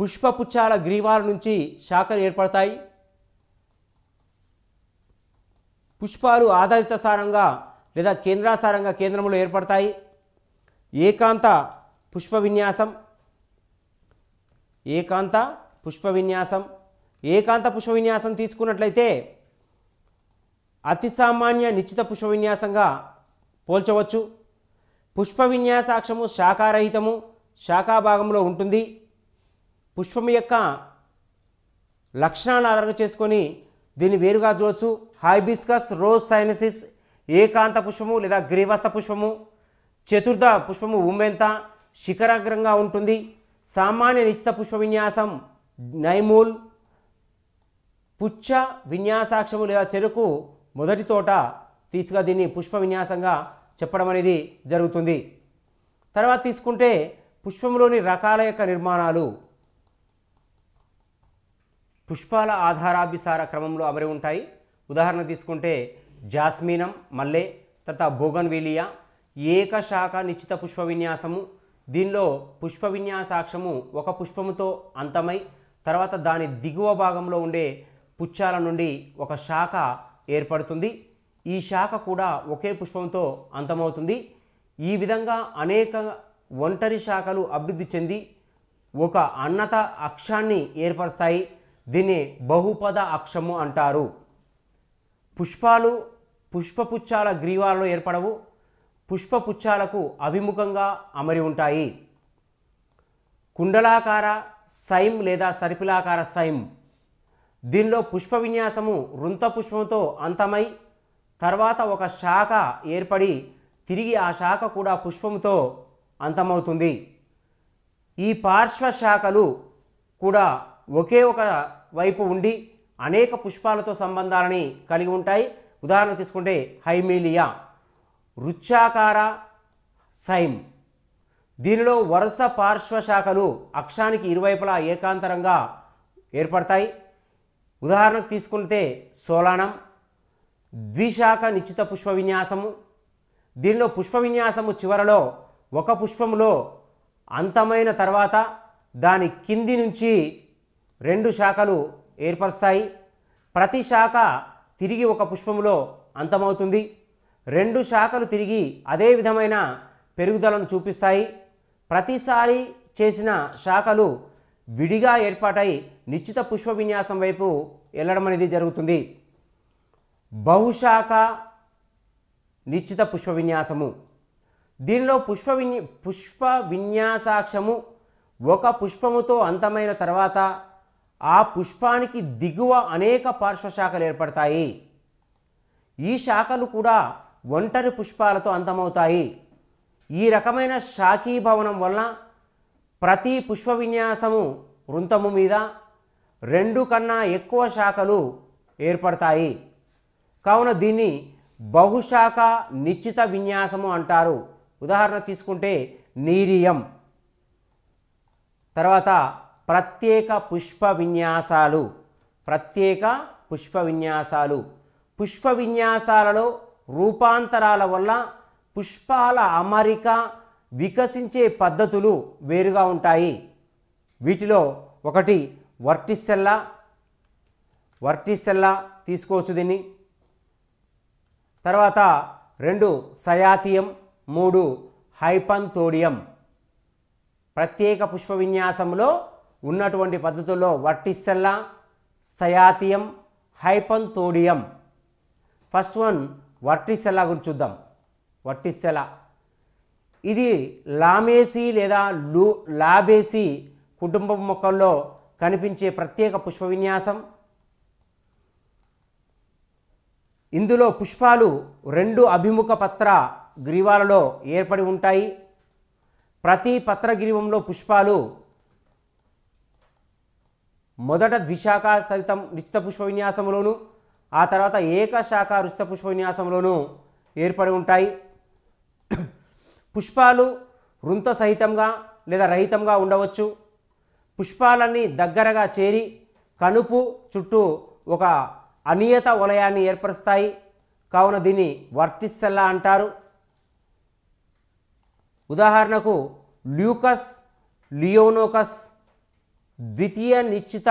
పుష్పపుచ్చాల గ్రీవాల నుంచి శాఖలు ఏర్పడతాయి పుష్పాలు ఆధారిత సారంగా లేదా కేంద్రాసారంగా కేంద్రంలో ఏర్పడతాయి ఏకాంత పుష్ప విన్యాసం ఏకాంత పుష్ప విన్యాసం ఏకాంత పుష్ప విన్యాసం తీసుకున్నట్లయితే అతి సామాన్య నిశ్చిత పుష్ప విన్యాసంగా పోల్చవచ్చు పుష్ప విన్యాసాక్షము శాఖారహితము శాఖాభాగంలో ఉంటుంది పుష్పం యొక్క లక్షణాలను ఆధారంగా చేసుకొని దీన్ని వేరుగా చూడవచ్చు హైబిస్కస్ రోజ్ సైనసిస్ ఏకాంత పుష్పము లేదా గ్రీవస్థ పుష్పము చతుర్థ పుష్పము ఉమ్మెంత శిఖరాగ్రంగా ఉంటుంది సామాన్య నిశ్చిత పుష్ప విన్యాసం నైమూల్ పుచ్చ విన్యాసాక్షము లేదా చెరుకు మొదటి తోట తీసుగా దీన్ని పుష్ప విన్యాసంగా చెప్పడం అనేది జరుగుతుంది తర్వాత తీసుకుంటే పుష్పంలోని రకాల యొక్క నిర్మాణాలు పుష్పాల ఆధారాభిసార క్రమంలో అమరి ఉంటాయి ఉదాహరణ తీసుకుంటే జాస్మినం మల్లె తర్వాత బోగన్విలియా ఏకశాఖ నిశ్చిత పుష్ప విన్యాసము దీనిలో పుష్ప విన్యాసాక్షము ఒక పుష్పముతో అంతమై తర్వాత దాని దిగువ భాగంలో ఉండే పుచ్చాల నుండి ఒక శాఖ ఏర్పడుతుంది ఈ శాఖ కూడా ఒకే పుష్పంతో అంతమవుతుంది ఈ విధంగా అనేక ఒంటరి శాఖలు అభివృద్ధి చెంది ఒక అన్నత అక్షాన్ని ఏర్పరుస్తాయి దీన్ని బహుపద అక్షము అంటారు పుష్పాలు పుష్పపుచ్చాల గ్రీవాలలో ఏర్పడవు పుష్పపుచ్చాలకు అభిముఖంగా అమరి ఉంటాయి కుండలాకార సైమ్ లేదా సరిపిలాకార సైమ్ దీనిలో పుష్ప విన్యాసము వృంత పుష్పంతో అంతమై తర్వాత ఒక శాఖ ఏర్పడి తిరిగి ఆ శాఖ కూడా పుష్పంతో అంతమవుతుంది ఈ పార్శ్వ శాఖలు కూడా ఒకే ఒక వైపు ఉండి అనేక పుష్పాలతో సంబంధాలని కలిగి ఉంటాయి ఉదాహరణ తీసుకుంటే హైమీలియా రుచ్చాకార సైమ్ దీనిలో వరుస పార్శ్వ శాఖలు అక్షానికి ఇరువైపులా ఏకాంతరంగా ఏర్పడతాయి ఉదాహరణకు తీసుకుంటే సోలానం ద్విశాఖ నిశ్చిత పుష్ప విన్యాసము దీనిలో పుష్ప విన్యాసము చివరలో ఒక పుష్పములో అంతమైన తర్వాత దాని కింది నుంచి రెండు శాఖలు ఏర్పరుస్తాయి ప్రతి శాఖ తిరిగి ఒక పుష్పములో అంతమవుతుంది రెండు శాఖలు తిరిగి అదే విధమైన పెరుగుదలను చూపిస్తాయి ప్రతిసారి చేసిన శాఖలు విడిగా ఏర్పాటై నిశ్చిత పుష్ప విన్యాసం వైపు వెళ్ళడం అనేది జరుగుతుంది బహుశాఖ నిశ్చిత పుష్ప విన్యాసము దీనిలో పుష్ప విన్య పుష్ప విన్యాసాక్షము ఒక పుష్పముతో అంతమైన తర్వాత ఆ పుష్పానికి దిగువ అనేక పార్శ్వశాఖలు ఏర్పడతాయి ఈ శాఖలు కూడా ఒంటరి పుష్పాలతో అంతమవుతాయి ఈ రకమైన శాఖీభవనం వలన ప్రతి పుష్ప విన్యాసము వృంతము మీద రెండు కన్నా ఎక్కువ శాఖలు ఏర్పడతాయి కావున దీన్ని బహుశాఖ నిశ్చిత విన్యాసము అంటారు ఉదాహరణ తీసుకుంటే నీరియం తర్వాత ప్రత్యేక పుష్ప విన్యాసాలు ప్రత్యేక పుష్ప విన్యాసాలు పుష్ప విన్యాసాలలో రూపాంతరాల వల్ల పుష్పాల అమరిక వికసించే పద్ధతులు వేరుగా ఉంటాయి వీటిలో ఒకటి వర్టిసెల్లా వర్టిసెల్లా తీసుకోవచ్చు దీన్ని తర్వాత రెండు సయాతియం మూడు హైపంతోడియం ప్రత్యేక పుష్ప విన్యాసంలో ఉన్నటువంటి పద్ధతుల్లో verticillaster cyathium hypanthodium first one verticillaster గురించి చూద్దాం వర్టిసెలా ఇది లామేసి లేదా లూ లాబేసి కుటుంబం మొక్కల్లో కనిపించే ప్రత్యేక పుష్ప విన్యాసం ఇందులో పుష్పాలు రెండు అభిముఖ పత్ర గ్రీవాలలో ఏర్పడి ఉంటాయి ప్రతి పత్రగ్రీవంలో పుష్పాలు మొదట ద్విశాఖ సరితం నిశ్చిత పుష్ప విన్యాసంలోను ఆ తర్వాత ఏకశాఖ రుచిత పుష్ప విన్యాసంలోనూ ఏర్పడి ఉంటాయి పుష్పాలు వృంత సహితంగా లేదా రహితంగా ఉండవచ్చు పుష్పాలన్నీ దగ్గరగా చేరి కనుపు చుట్టూ ఒక అనియత వలయాన్ని ఏర్పరుస్తాయి కావున దీన్ని వర్టిస్సెల్లా అంటారు ఉదాహరణకు ల్యూకస్ లియోనోకస్ ద్వితీయ నిశ్చిత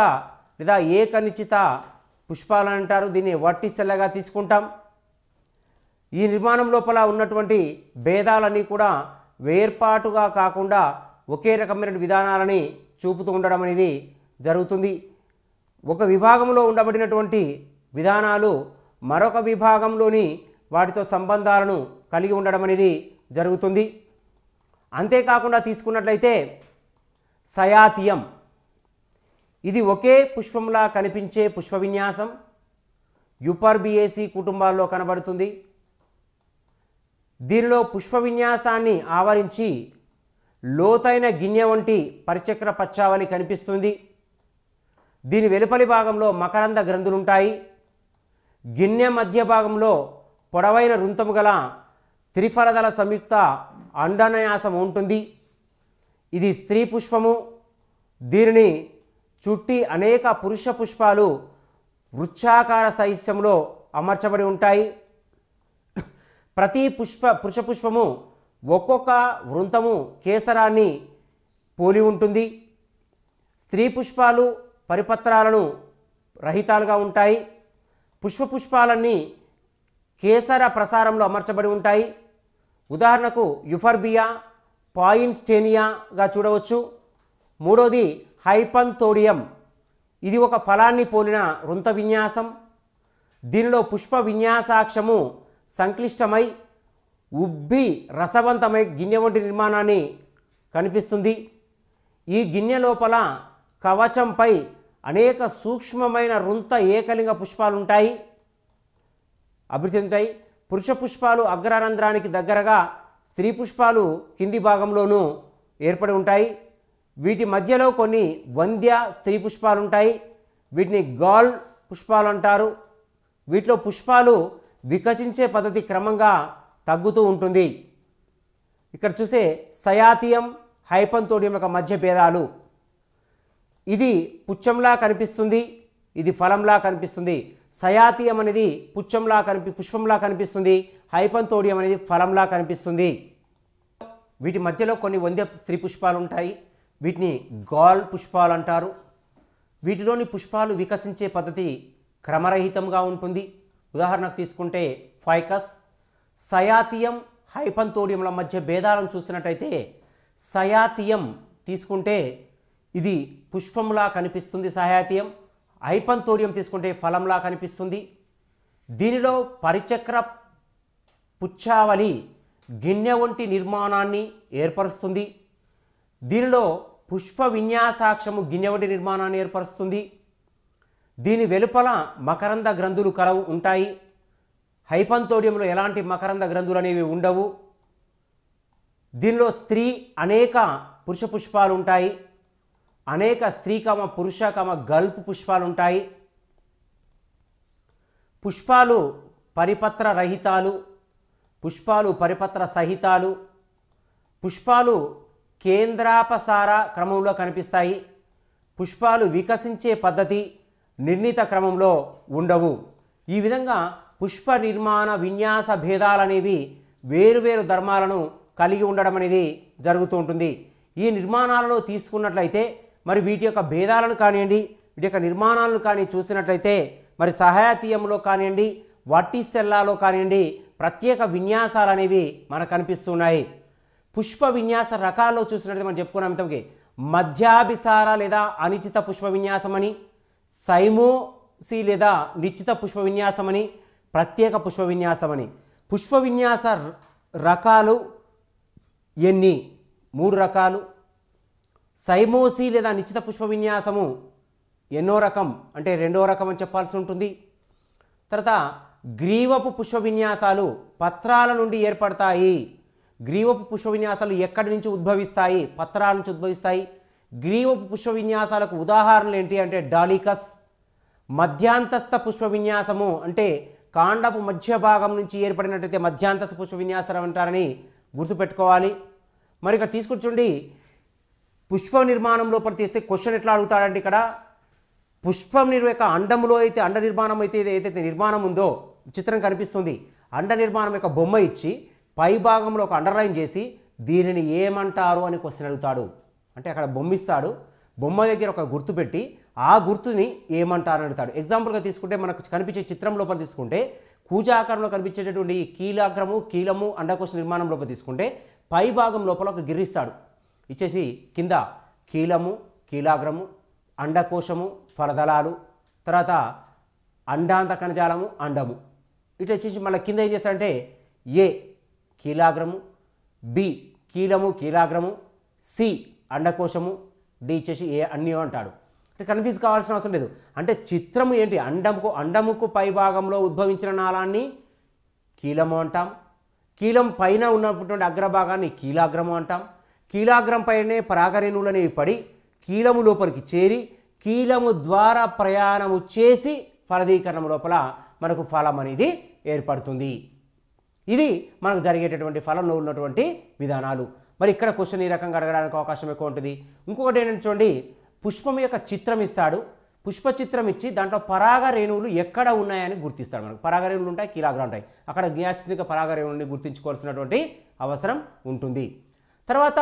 లేదా ఏక నిశ్చిత పుష్పాలని అంటారు దీన్ని వర్టిసెల్లగా తీసుకుంటాం ఈ నిర్మాణం లోపల ఉన్నటువంటి భేదాలన్నీ కూడా వేర్పాటుగా కాకుండా ఒకే రకమైన విధానాలని చూపుతూ ఉండడం అనేది జరుగుతుంది ఒక విభాగంలో ఉండబడినటువంటి విధానాలు మరొక విభాగంలోని వాటితో సంబంధాలను కలిగి ఉండడం అనేది జరుగుతుంది అంతేకాకుండా తీసుకున్నట్లయితే సయాతియం ఇది ఒకే పుష్పంలా కనిపించే పుష్ప విన్యాసం యుపర్బిఏసి కుటుంబాల్లో కనబడుతుంది దీనిలో పుష్ప విన్యాసాన్ని ఆవరించి లోతైన గిన్నె వంటి పరిచక్ర పచ్చావళి కనిపిస్తుంది దీని వెలుపలి భాగంలో మకరంద గ్రంథులుంటాయి గిన్నె మధ్య భాగంలో పొడవైన రుంతము గల త్రిఫలదల సంయుక్త అండనయాసం ఉంటుంది ఇది స్త్రీ పుష్పము దీనిని చుట్టి అనేక పురుష పుష్పాలు వృక్షాకార సైస్యంలో అమర్చబడి ఉంటాయి ప్రతి పుష్ప పుష్పము ఒక్కొక్క వృంతము కేసరాన్ని పోలి ఉంటుంది స్త్రీ పుష్పాలు పరిపత్రాలను రహితాలుగా ఉంటాయి పుష్ప పుష్పాలన్నీ కేసర ప్రసారంలో అమర్చబడి ఉంటాయి ఉదాహరణకు యుఫర్బియా పాయిన్స్టేనియాగా చూడవచ్చు మూడోది హైపంతోడియం ఇది ఒక ఫలాన్ని పోలిన వృంత విన్యాసం దీనిలో పుష్ప విన్యాసాక్షము సంక్లిష్టమై ఉబ్బి రసవంతమై గిన్నె వంటి నిర్మాణాన్ని కనిపిస్తుంది ఈ గిన్నె లోపల కవచంపై అనేక సూక్ష్మమైన రుంత ఏకలింగ పుష్పాలు ఉంటాయి అభివృద్ధి ఉంటాయి పురుష పుష్పాలు అగ్రరంధ్రానికి దగ్గరగా స్త్రీ పుష్పాలు కింది భాగంలోనూ ఏర్పడి ఉంటాయి వీటి మధ్యలో కొన్ని వంద్య స్త్రీ పుష్పాలు ఉంటాయి వీటిని గాల్ పుష్పాలు అంటారు వీటిలో పుష్పాలు వికసించే పద్ధతి క్రమంగా తగ్గుతూ ఉంటుంది ఇక్కడ చూసే సయాతియం హైపంతోడియం యొక్క మధ్య భేదాలు ఇది పుచ్చంలా కనిపిస్తుంది ఇది ఫలంలా కనిపిస్తుంది సయాతియం అనేది పుచ్చంలా కనిపి పుష్పంలా కనిపిస్తుంది హైపంతోడియం అనేది ఫలంలా కనిపిస్తుంది వీటి మధ్యలో కొన్ని వంద్య స్త్రీ పుష్పాలు ఉంటాయి వీటిని గాల్ పుష్పాలు అంటారు వీటిలోని పుష్పాలు వికసించే పద్ధతి క్రమరహితంగా ఉంటుంది ఉదాహరణకు తీసుకుంటే ఫైకస్ సయాతియం హైపంతోడియంల మధ్య భేదాలను చూసినట్టయితే సయాతియం తీసుకుంటే ఇది పుష్పంలా కనిపిస్తుంది సయాతియం హైపంతోడియం తీసుకుంటే ఫలంలా కనిపిస్తుంది దీనిలో పరిచక్ర పుచ్చావలి గిన్నె వంటి నిర్మాణాన్ని ఏర్పరుస్తుంది దీనిలో పుష్ప విన్యాసాక్షము గిన్నె వంటి నిర్మాణాన్ని ఏర్పరుస్తుంది దీని వెలుపల మకరంద గ్రంథులు కలవు ఉంటాయి హైపంతోడియంలో ఎలాంటి మకరంద గ్రంథులు అనేవి ఉండవు దీనిలో స్త్రీ అనేక పురుష పుష్పాలు ఉంటాయి అనేక స్త్రీ కమ పురుష కమ గల్పు పుష్పాలు ఉంటాయి పుష్పాలు పరిపత్ర రహితాలు పుష్పాలు పరిపత్ర సహితాలు పుష్పాలు కేంద్రాపసార క్రమంలో కనిపిస్తాయి పుష్పాలు వికసించే పద్ధతి నిర్ణీత క్రమంలో ఉండవు ఈ విధంగా పుష్ప నిర్మాణ విన్యాస భేదాలనేవి వేరువేరు ధర్మాలను కలిగి ఉండడం అనేది జరుగుతూ ఉంటుంది ఈ నిర్మాణాలలో తీసుకున్నట్లయితే మరి వీటి యొక్క భేదాలను కానివ్వండి వీటి యొక్క నిర్మాణాలను కానీ చూసినట్లయితే మరి సహాయతీయంలో కానివ్వండి వట్టిసెల్లాలో కానివ్వండి ప్రత్యేక విన్యాసాలు అనేవి మనకు కనిపిస్తున్నాయి పుష్ప విన్యాస రకాల్లో చూసినట్లయితే మనం చెప్పుకున్నాం ఇంతకీ మధ్యాభిసార లేదా అనిచిత పుష్ప విన్యాసం అని సైమోసి లేదా నిశ్చిత పుష్ప విన్యాసమని ప్రత్యేక పుష్ప విన్యాసమని పుష్ప విన్యాస రకాలు ఎన్ని మూడు రకాలు సైమోసి లేదా నిశ్చిత పుష్ప విన్యాసము ఎన్నో రకం అంటే రెండో రకం అని చెప్పాల్సి ఉంటుంది తర్వాత గ్రీవపు పుష్ప విన్యాసాలు పత్రాల నుండి ఏర్పడతాయి గ్రీవపు పుష్ప విన్యాసాలు ఎక్కడి నుంచి ఉద్భవిస్తాయి పత్రాల నుంచి ఉద్భవిస్తాయి గ్రీవపు పుష్ప విన్యాసాలకు ఉదాహరణలు ఏంటి అంటే డాలికస్ మధ్యాంతస్థ పుష్ప విన్యాసము అంటే కాండపు మధ్య భాగం నుంచి ఏర్పడినట్టయితే మధ్యాంతస్థ పుష్ప విన్యాసాలు అంటారని గుర్తుపెట్టుకోవాలి మరి ఇక్కడ తీసుకొచ్చుండి పుష్ప నిర్మాణం లోపల తీస్తే క్వశ్చన్ ఎట్లా అడుగుతాడండి ఇక్కడ పుష్పం నిర్మ యొక్క అండములో అయితే అండ నిర్మాణం అయితే ఏదైతే నిర్మాణం ఉందో చిత్రం కనిపిస్తుంది అండ నిర్మాణం యొక్క బొమ్మ ఇచ్చి పై భాగంలో ఒక అండర్లైన్ చేసి దీనిని ఏమంటారు అని క్వశ్చన్ అడుగుతాడు అంటే అక్కడ బొమ్మిస్తాడు బొమ్మ దగ్గర ఒక గుర్తు పెట్టి ఆ గుర్తుని ఏమంటారని అడుగుతాడు ఎగ్జాంపుల్గా తీసుకుంటే మనకు కనిపించే చిత్రం లోపల తీసుకుంటే కూజాకారంలో కనిపించేటటువంటి కీలాగ్రము కీలము అండకోశ నిర్మాణం లోపల తీసుకుంటే పై భాగం లోపల ఒక గిర్రిస్తాడు ఇచ్చేసి కింద కీలము కీలాగ్రము అండకోశము ఫలదళాలు తర్వాత అండాంత కణజాలము అండము ఇట్లా వచ్చేసి మళ్ళీ కింద ఏం చేస్తాడంటే ఏ కీలాగ్రము బి కీలము కీలాగ్రము సి అండకోశము డి ఇచ్చేసి ఏ అన్నీ అంటాడు అంటే కన్ఫ్యూజ్ కావాల్సిన అవసరం లేదు అంటే చిత్రము ఏంటి అండముకు అండముకు పై భాగంలో ఉద్భవించిన నాళాన్ని కీలము అంటాం కీలం పైన ఉన్నటువంటి అగ్రభాగాన్ని కీలాగ్రము అంటాం కీలాగ్రం పైనే పరాగరేణువులు అనేవి పడి కీలము లోపలికి చేరి కీలము ద్వారా ప్రయాణము చేసి ఫలదీకరణం లోపల మనకు ఫలం అనేది ఏర్పడుతుంది ఇది మనకు జరిగేటటువంటి ఫలంలో ఉన్నటువంటి విధానాలు మరి ఇక్కడ క్వశ్చన్ ఈ రకంగా అడగడానికి అవకాశం ఎక్కువ ఉంటుంది ఇంకొకటి ఏంటంటే చూడండి పుష్పం యొక్క చిత్రం ఇస్తాడు పుష్ప చిత్రం ఇచ్చి దాంట్లో పరాగ రేణువులు ఎక్కడ ఉన్నాయని గుర్తిస్తాడు మనకు పరాగ రేణువులు ఉంటాయి కీలాగ్రా ఉంటాయి అక్కడ గ్యాస్ట్రిక పరాగ రేణువుని గుర్తించుకోవాల్సినటువంటి అవసరం ఉంటుంది తర్వాత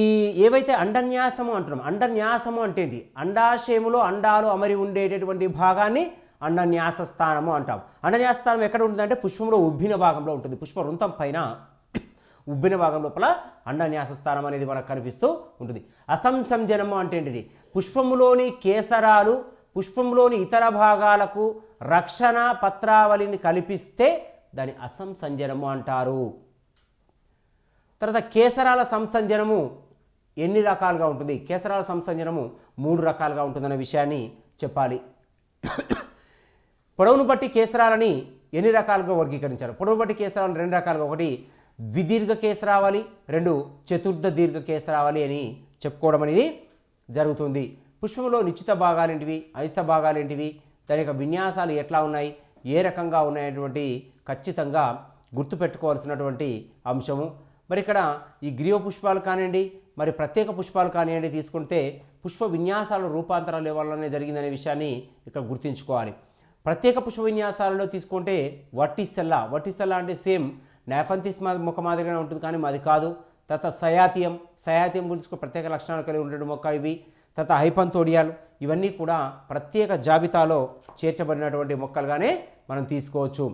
ఈ ఏవైతే అండన్యాసము అంటున్నాం అండన్యాసము అంటే ఏంటి అండాశయములో అండాలు అమరి ఉండేటటువంటి భాగాన్ని అండన్యాస స్థానము అంటాం అండన్యాస స్థానం ఎక్కడ ఉంటుందంటే పుష్పంలో ఉబ్బిన భాగంలో ఉంటుంది పుష్ప వృంతం పైన ఉబ్బిన భాగం లోపల అండన్యాస స్థానం అనేది మనకు కనిపిస్తూ ఉంటుంది అసంసంజనము అంటే ఏంటిది పుష్పములోని కేసరాలు పుష్పంలోని ఇతర భాగాలకు రక్షణ పత్రావళిని కల్పిస్తే దాని అసంసంజనము అంటారు తర్వాత కేసరాల సంసంజనము ఎన్ని రకాలుగా ఉంటుంది కేసరాల సంసంజనము మూడు రకాలుగా ఉంటుందనే విషయాన్ని చెప్పాలి పొడవును బట్టి కేసరాలని ఎన్ని రకాలుగా వర్గీకరించారు పొడవు బట్టి కేసరాలను రెండు రకాలుగా ఒకటి ద్విదీర్ఘ కేసు రావాలి రెండు చతుర్థ దీర్ఘ కేసు రావాలి అని చెప్పుకోవడం అనేది జరుగుతుంది పుష్పంలో నిశ్చిత భాగాలేంటివి అనిశ్చిత భాగాలేంటివి దాని యొక్క విన్యాసాలు ఎట్లా ఉన్నాయి ఏ రకంగా ఉన్నాయనేటువంటి ఖచ్చితంగా గుర్తుపెట్టుకోవాల్సినటువంటి అంశము మరి ఇక్కడ ఈ గ్రీవ పుష్పాలు కానివ్వండి మరి ప్రత్యేక పుష్పాలు కానివ్వండి తీసుకుంటే పుష్ప విన్యాసాలు రూపాంతరాలు ఇవ్వాలనే జరిగిందనే విషయాన్ని ఇక్కడ గుర్తుంచుకోవాలి ప్రత్యేక పుష్ప విన్యాసాలలో తీసుకుంటే వట్టిసెల్లా వట్టిసెల్లా అంటే సేమ్ నాఫంతిస్ మొక్క మాదిరిగానే ఉంటుంది కానీ మాది కాదు తర్వాత సయాతియం సయాతియం గురించి ప్రత్యేక లక్షణాలు కలిగి ఉండే మొక్క ఇవి తర్వాత హైపంతోడియాలు ఇవన్నీ కూడా ప్రత్యేక జాబితాలో చేర్చబడినటువంటి మొక్కలుగానే మనం తీసుకోవచ్చు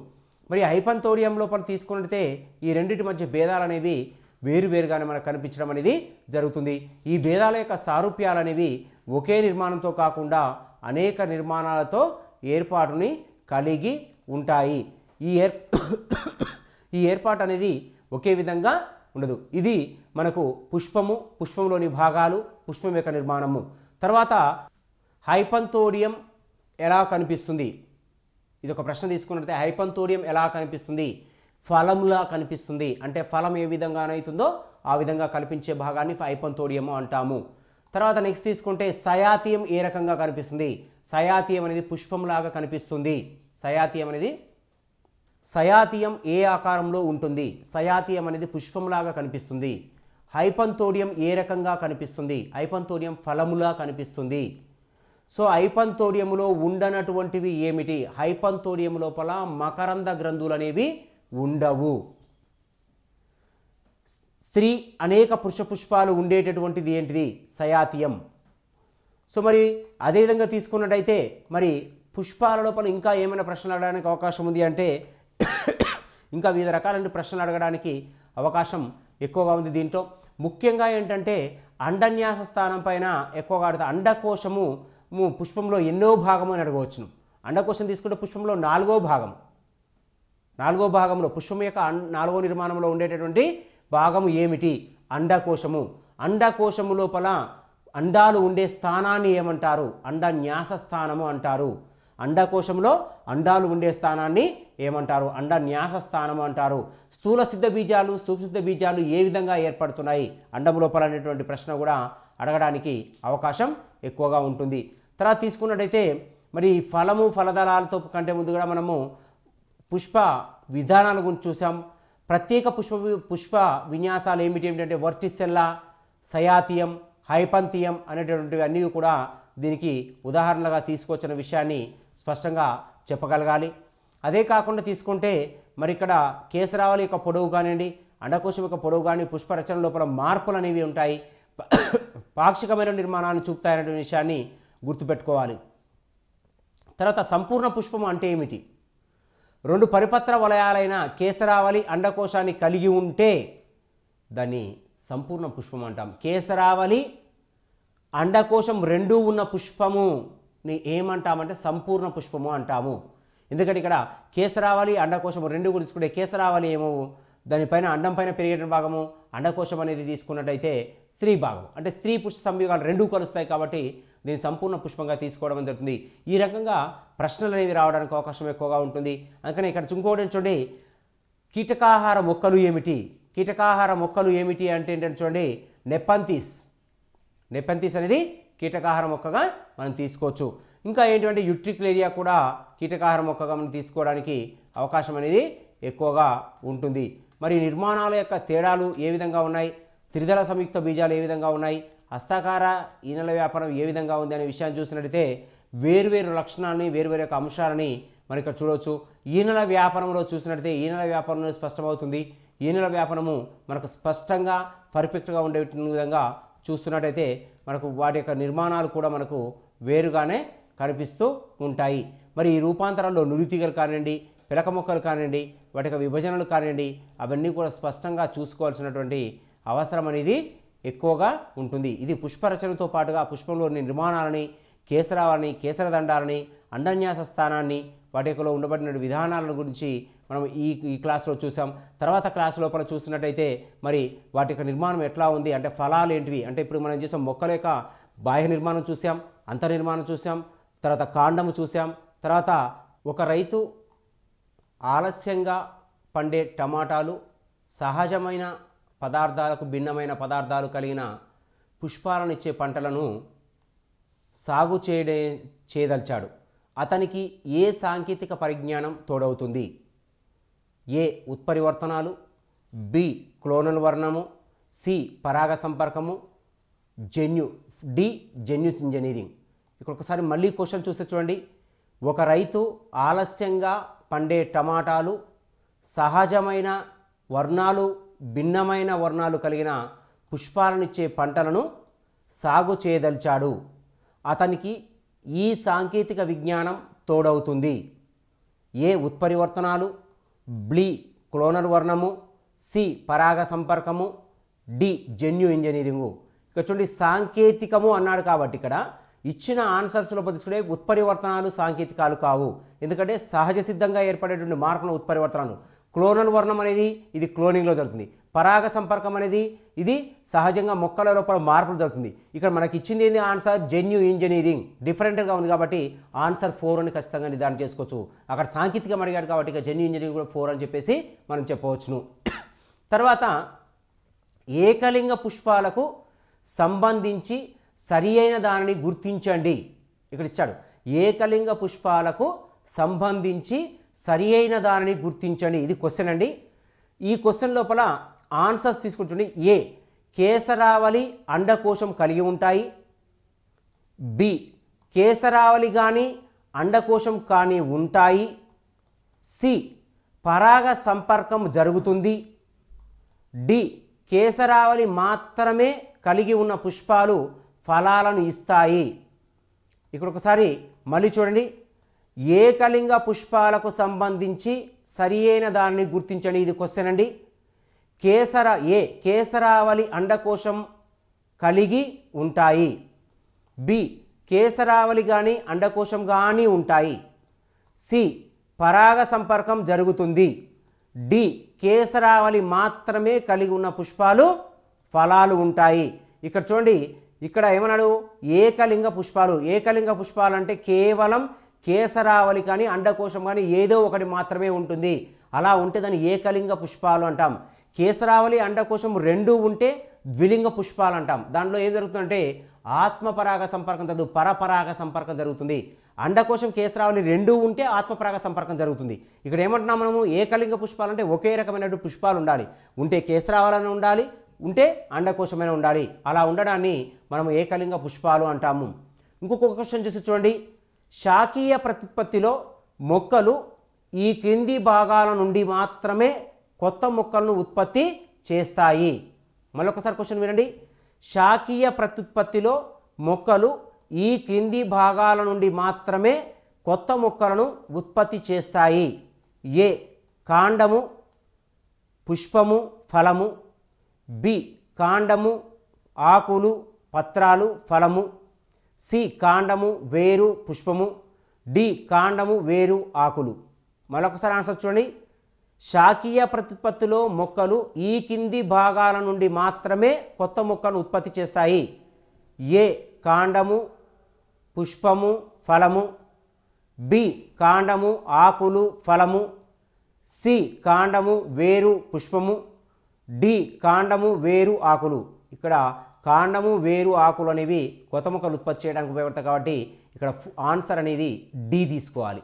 మరి హైపంతోడియం లోపల తీసుకున్నట్టే ఈ రెండింటి మధ్య భేదాలు అనేవి వేరువేరుగానే మనకు కనిపించడం అనేది జరుగుతుంది ఈ భేదాల యొక్క సారూప్యాలు అనేవి ఒకే నిర్మాణంతో కాకుండా అనేక నిర్మాణాలతో ఏర్పాటుని కలిగి ఉంటాయి ఈ ఏర్ ఈ ఏర్పాటు అనేది ఒకే విధంగా ఉండదు ఇది మనకు పుష్పము పుష్పంలోని భాగాలు పుష్పం యొక్క నిర్మాణము తర్వాత హైపంతోడియం ఎలా కనిపిస్తుంది ఇది ఒక ప్రశ్న తీసుకున్నట్లయితే హైపంతోడియం ఎలా కనిపిస్తుంది ఫలంలా కనిపిస్తుంది అంటే ఫలం ఏ విధంగానైతుందో ఆ విధంగా కనిపించే భాగాన్ని హైపంతోడియము అంటాము తర్వాత నెక్స్ట్ తీసుకుంటే సయాతీయం ఏ రకంగా కనిపిస్తుంది సయాతీయం అనేది పుష్పంలాగా కనిపిస్తుంది సయాతీయం అనేది సయాతియం ఏ ఆకారంలో ఉంటుంది సయాతియం అనేది పుష్పంలాగా కనిపిస్తుంది హైపంతోడియం ఏ రకంగా కనిపిస్తుంది హైపంతోడియం ఫలములా కనిపిస్తుంది సో హైపంతోడియంలో ఉండనటువంటివి ఏమిటి హైపంతోడియం లోపల మకరంద గ్రంథులు అనేవి ఉండవు స్త్రీ అనేక పురుష పుష్పాలు ఉండేటటువంటిది ఏంటిది సయాతియం సో మరి అదేవిధంగా తీసుకున్నట్టయితే మరి పుష్పాల లోపల ఇంకా ఏమైనా ప్రశ్నలు అడగడానికి అవకాశం ఉంది అంటే ఇంకా వివిధ రకాలైన ప్రశ్నలు అడగడానికి అవకాశం ఎక్కువగా ఉంది దీంట్లో ముఖ్యంగా ఏంటంటే అండన్యాస స్థానం పైన ఎక్కువగా అడుగుతా అండకోశము పుష్పంలో ఎన్నో భాగము అని అడగవచ్చును అండకోశం తీసుకుంటే పుష్పంలో నాలుగో భాగం నాలుగో భాగంలో పుష్పం యొక్క నాలుగో నిర్మాణంలో ఉండేటటువంటి భాగము ఏమిటి అండకోశము అండకోశము లోపల అండాలు ఉండే స్థానాన్ని ఏమంటారు అండన్యాస స్థానము అంటారు అండకోశంలో అండాలు ఉండే స్థానాన్ని ఏమంటారు అండ న్యాస స్థానం అంటారు స్థూల సిద్ధ బీజాలు సూక్ష్మసిద్ధ బీజాలు ఏ విధంగా ఏర్పడుతున్నాయి అండము లోపల అనేటువంటి ప్రశ్న కూడా అడగడానికి అవకాశం ఎక్కువగా ఉంటుంది తర్వాత తీసుకున్నట్టయితే మరి ఫలము ఫలదళాలతో కంటే ముందు కూడా మనము పుష్ప విధానాల గురించి చూసాం ప్రత్యేక పుష్ప పుష్ప విన్యాసాలు ఏమిటి ఏమిటంటే వర్టిసెల్లా సయాతియం హైపంతియం అనేటటువంటివి అన్నీ కూడా దీనికి ఉదాహరణలుగా తీసుకొచ్చిన విషయాన్ని స్పష్టంగా చెప్పగలగాలి అదే కాకుండా తీసుకుంటే మరి ఇక్కడ కేసరావళి యొక్క పొడవు కానివ్వండి అండకోశం యొక్క పొడవు కానీ పుష్పరచన లోపల మార్పులు అనేవి ఉంటాయి పాక్షికమైన నిర్మాణాన్ని చూపుతాయనే విషయాన్ని గుర్తుపెట్టుకోవాలి తర్వాత సంపూర్ణ పుష్పం అంటే ఏమిటి రెండు పరిపత్ర వలయాలైన కేసరావళి అండకోశాన్ని కలిగి ఉంటే దాన్ని సంపూర్ణ పుష్పం అంటాం కేసరావళి అండకోశం రెండూ ఉన్న పుష్పముని ఏమంటామంటే సంపూర్ణ పుష్పము అంటాము ఎందుకంటే ఇక్కడ కేసరావళి అండకోశం రెండు గురించి కూడా కేసరావళి ఏమో దానిపైన అండం పైన పెరిగేట భాగము అండకోశం అనేది తీసుకున్నట్టయితే స్త్రీ భాగం అంటే స్త్రీ పురుష సంయోగాలు రెండూ కలుస్తాయి కాబట్టి దీన్ని సంపూర్ణ పుష్పంగా తీసుకోవడం జరుగుతుంది ఈ రకంగా ప్రశ్నలు అనేవి రావడానికి అవకాశం ఎక్కువగా ఉంటుంది అందుకని ఇక్కడ ఇంకోటి చూడండి కీటకాహార మొక్కలు ఏమిటి కీటకాహార మొక్కలు ఏమిటి అంటే ఏంటంటే చూడండి నెపంతీస్ నెపంతీస్ అనేది కీటకాహార మొక్కగా మనం తీసుకోవచ్చు ఇంకా ఏంటంటే యుట్రిక్లేరియా కూడా కీటకాహార మొక్కగా మనం తీసుకోవడానికి అవకాశం అనేది ఎక్కువగా ఉంటుంది మరి నిర్మాణాల యొక్క తేడాలు ఏ విధంగా ఉన్నాయి త్రిదళ సంయుక్త బీజాలు ఏ విధంగా ఉన్నాయి హస్తాకార ఈనెల వ్యాపారం ఏ విధంగా ఉంది అనే విషయాన్ని చూసినట్లయితే వేరువేరు లక్షణాలని వేరువేరు యొక్క అంశాలని మనం ఇక్కడ చూడవచ్చు ఈనెల వ్యాపారంలో చూసినట్లయితే ఈనెల వ్యాపారంలో స్పష్టమవుతుంది ఈనెల వ్యాపారము మనకు స్పష్టంగా పర్ఫెక్ట్గా ఉండే విధంగా చూస్తున్నట్టయితే మనకు వాటి యొక్క నిర్మాణాలు కూడా మనకు వేరుగానే కనిపిస్తూ ఉంటాయి మరి ఈ రూపాంతరాల్లో నురితీగలు కానివ్వండి పిలక మొక్కలు కానివ్వండి వాటి యొక్క విభజనలు కానివ్వండి అవన్నీ కూడా స్పష్టంగా చూసుకోవాల్సినటువంటి అవసరం అనేది ఎక్కువగా ఉంటుంది ఇది పుష్పరచనతో పాటుగా పుష్పంలోని నిర్మాణాలని కేసరావాలని కేసరదండాలని అండన్యాస స్థానాన్ని వాటి యొక్కలో ఉండబడిన విధానాలను గురించి మనం ఈ ఈ క్లాస్లో చూసాం తర్వాత క్లాస్ లోపల చూసినట్టయితే మరి వాటి యొక్క నిర్మాణం ఎట్లా ఉంది అంటే ఫలాలు ఏంటివి అంటే ఇప్పుడు మనం చూసాం మొక్కల యొక్క బాహ్య నిర్మాణం చూసాం అంతర్నిర్మాణం చూసాం తర్వాత కాండము చూసాం తర్వాత ఒక రైతు ఆలస్యంగా పండే టమాటాలు సహజమైన పదార్థాలకు భిన్నమైన పదార్థాలు కలిగిన పుష్పాలను ఇచ్చే పంటలను సాగు చేయడే చేయదలిచాడు అతనికి ఏ సాంకేతిక పరిజ్ఞానం తోడవుతుంది ఏ ఉత్పరివర్తనాలు బి క్లోనల్ వర్ణము సి పరాగ సంపర్కము జన్యు డి జెన్యూస్ ఇంజనీరింగ్ ఇక్కడ ఒకసారి మళ్ళీ క్వశ్చన్ చూసి చూడండి ఒక రైతు ఆలస్యంగా పండే టమాటాలు సహజమైన వర్ణాలు భిన్నమైన వర్ణాలు కలిగిన పుష్పాలనిచ్చే పంటలను సాగు చేయదలిచాడు అతనికి ఈ సాంకేతిక విజ్ఞానం తోడవుతుంది ఏ ఉత్పరివర్తనాలు బ్లీ క్లోనర్ వర్ణము సి పరాగ సంపర్కము డి జెన్యు ఇంజనీరింగు ఇక్కడ చూడండి సాంకేతికము అన్నాడు కాబట్టి ఇక్కడ ఇచ్చిన ఆన్సర్స్లో తీసుకునే ఉత్పరివర్తనాలు సాంకేతికాలు కావు ఎందుకంటే సహజ సిద్ధంగా ఏర్పడేటువంటి మార్పులు ఉత్పరివర్తనాలు క్లోనల్ వర్ణం అనేది ఇది క్లోనింగ్లో జరుగుతుంది పరాగ సంపర్కం అనేది ఇది సహజంగా మొక్కల లోపల మార్పులు జరుగుతుంది ఇక్కడ మనకి ఇచ్చింది ఏంది ఆన్సర్ జెన్యు ఇంజనీరింగ్ డిఫరెంట్గా ఉంది కాబట్టి ఆన్సర్ ఫోర్ అని ఖచ్చితంగా నిర్ధారణ చేసుకోవచ్చు అక్కడ సాంకేతికం అడిగాడు కాబట్టి ఇక జెన్యు ఇంజనీరింగ్ కూడా ఫోర్ అని చెప్పేసి మనం చెప్పవచ్చును తర్వాత ఏకలింగ పుష్పాలకు సంబంధించి సరి అయిన దానిని గుర్తించండి ఇక్కడ ఇచ్చాడు ఏకలింగ పుష్పాలకు సంబంధించి సరి అయిన దానిని గుర్తించండి ఇది క్వశ్చన్ అండి ఈ క్వశ్చన్ లోపల ఆన్సర్స్ తీసుకుంటుంది ఏ కేసరావళి అండకోశం కలిగి ఉంటాయి బి కేసరావళి కానీ అండకోశం కానీ ఉంటాయి సి పరాగ సంపర్కం జరుగుతుంది డి కేసరావళి మాత్రమే కలిగి ఉన్న పుష్పాలు ఫలాలను ఇస్తాయి ఇక్కడ ఒకసారి మళ్ళీ చూడండి ఏకలింగ పుష్పాలకు సంబంధించి సరియైన దాన్ని గుర్తించండి ఇది క్వశ్చన్ అండి కేసర ఏ కేసరావళి అండకోశం కలిగి ఉంటాయి బి కేసరావళి కానీ అండకోశం కానీ ఉంటాయి సి పరాగ సంపర్కం జరుగుతుంది డి కేసరావళి మాత్రమే కలిగి ఉన్న పుష్పాలు ఫలాలు ఉంటాయి ఇక్కడ చూడండి ఇక్కడ ఏమన్నాడు ఏకలింగ పుష్పాలు ఏకలింగ పుష్పాలు అంటే కేవలం కేసరావళి కానీ అండకోశం కానీ ఏదో ఒకటి మాత్రమే ఉంటుంది అలా ఉంటే దాన్ని ఏకలింగ పుష్పాలు అంటాం కేసరావళి అండకోశం రెండు ఉంటే ద్విలింగ పుష్పాలు అంటాం దానిలో ఏం జరుగుతుందంటే ఆత్మపరాగ సంపర్కం చదువు పరపరాగ సంపర్కం జరుగుతుంది అండకోశం కేసరావళి రెండు ఉంటే ఆత్మపరాగ సంపర్కం జరుగుతుంది ఇక్కడ ఏమంటున్నాం మనము ఏకలింగ పుష్పాలు అంటే ఒకే రకమైనటువంటి పుష్పాలు ఉండాలి ఉంటే కేసరావళి ఉండాలి ఉంటే అండకోశమైన ఉండాలి అలా ఉండడాన్ని మనం ఏకలింగ పుష్పాలు అంటాము ఇంకొక క్వశ్చన్ చూసి చూడండి శాఖీయ ప్రత్యుత్పత్తిలో మొక్కలు ఈ క్రింది భాగాల నుండి మాత్రమే కొత్త మొక్కలను ఉత్పత్తి చేస్తాయి మళ్ళొకసారి క్వశ్చన్ వినండి శాఖీయ ప్రత్యుత్పత్తిలో మొక్కలు ఈ క్రింది భాగాల నుండి మాత్రమే కొత్త మొక్కలను ఉత్పత్తి చేస్తాయి ఏ కాండము పుష్పము ఫలము బి కాండము ఆకులు పత్రాలు ఫలము సి కాండము వేరు పుష్పము డి కాండము వేరు ఆకులు మరొకసారి ఆన్సర్ చూడండి శాకీయ ప్రత్యుత్పత్తిలో మొక్కలు ఈ కింది భాగాల నుండి మాత్రమే కొత్త మొక్కను ఉత్పత్తి చేస్తాయి ఏ కాండము పుష్పము ఫలము బి కాండము ఆకులు ఫలము సి కాండము వేరు పుష్పము డి కాండము వేరు ఆకులు ఇక్కడ కాండము వేరు ఆకులు అనేవి కొత్త మొక్కలు ఉత్పత్తి చేయడానికి ఉపయోగపడతాయి కాబట్టి ఇక్కడ ఆన్సర్ అనేది డి తీసుకోవాలి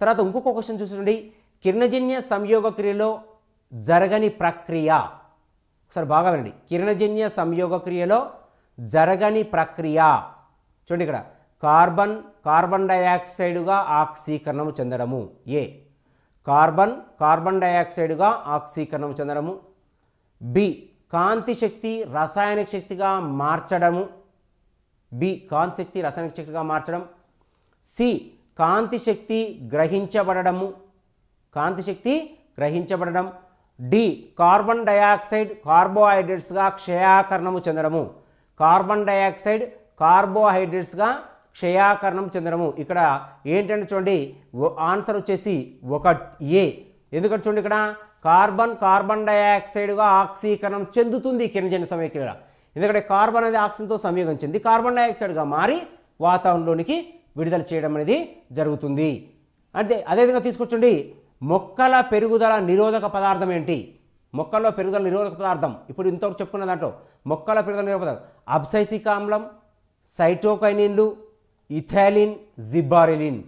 తర్వాత ఇంకొక క్వశ్చన్ చూసుకోండి కిరణజన్య సంయోగ క్రియలో జరగని ప్రక్రియ ఒకసారి బాగా వినండి కిరణజన్య సంయోగ క్రియలో జరగని ప్రక్రియ చూడండి ఇక్కడ కార్బన్ కార్బన్ డైఆక్సైడ్గా ఆక్సీకరణము చెందడము ఏ కార్బన్ కార్బన్ డైఆక్సైడ్గా ఆక్సీకరణం చెందడము బి కాంతి శక్తి రసాయనిక శక్తిగా మార్చడము బి కాంతి శక్తి రసాయనిక శక్తిగా మార్చడం సి కాంతి శక్తి గ్రహించబడము కాంతి శక్తి గ్రహించబడడం డి కార్బన్ డయాక్సైడ్ కార్బోహైడ్రేట్స్గా క్షయాకరణము చెందడము కార్బన్ డయాక్సైడ్ కార్బోహైడ్రేట్స్గా క్షయాకరణం చెందడము ఇక్కడ ఏంటంటే చూడండి ఆన్సర్ వచ్చేసి ఒక ఏ ఎందుకంటే చూడండి ఇక్కడ కార్బన్ కార్బన్ డైఆక్సైడ్గా ఆక్సీకరణం చెందుతుంది కిరణజన్య సమయక్రియ ఎందుకంటే కార్బన్ అనేది ఆక్సిజన్తో సంయోగం చెంది కార్బన్ డైఆక్సైడ్గా మారి వాతావరణంలోనికి విడుదల చేయడం అనేది జరుగుతుంది అంటే అదేవిధంగా తీసుకొచ్చండి మొక్కల పెరుగుదల నిరోధక పదార్థం ఏంటి మొక్కల్లో పెరుగుదల నిరోధక పదార్థం ఇప్పుడు ఇంతవరకు చెప్పుకున్న దాంట్లో మొక్కల పెరుగుదల నిరోధక పదార్థం అబ్సైసిక్ ఆమ్లం సైటోకైనిన్లు ఇథాలిన్ జిబ్బారెలిన్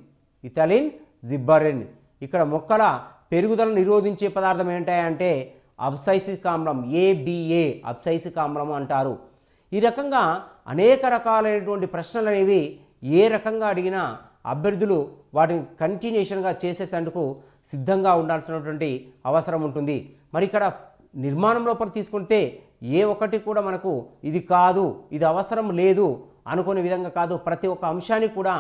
ఇథాలిన్ జిబ్బారెలిన్ ఇక్కడ మొక్కల పెరుగుదల నిరోధించే పదార్థం ఏంటంటే అబ్సైసిక్ ఆమ్లం ఏబిఏ అబ్సైసిక్ ఆమ్లం అంటారు ఈ రకంగా అనేక రకాలైనటువంటి ప్రశ్నలు అనేవి ఏ రకంగా అడిగినా అభ్యర్థులు వాటిని కంటిన్యూషన్గా చేసేటందుకు సిద్ధంగా ఉండాల్సినటువంటి అవసరం ఉంటుంది మరి ఇక్కడ నిర్మాణం లోపల తీసుకుంటే ఏ ఒక్కటి కూడా మనకు ఇది కాదు ఇది అవసరం లేదు అనుకునే విధంగా కాదు ప్రతి ఒక్క అంశాన్ని కూడా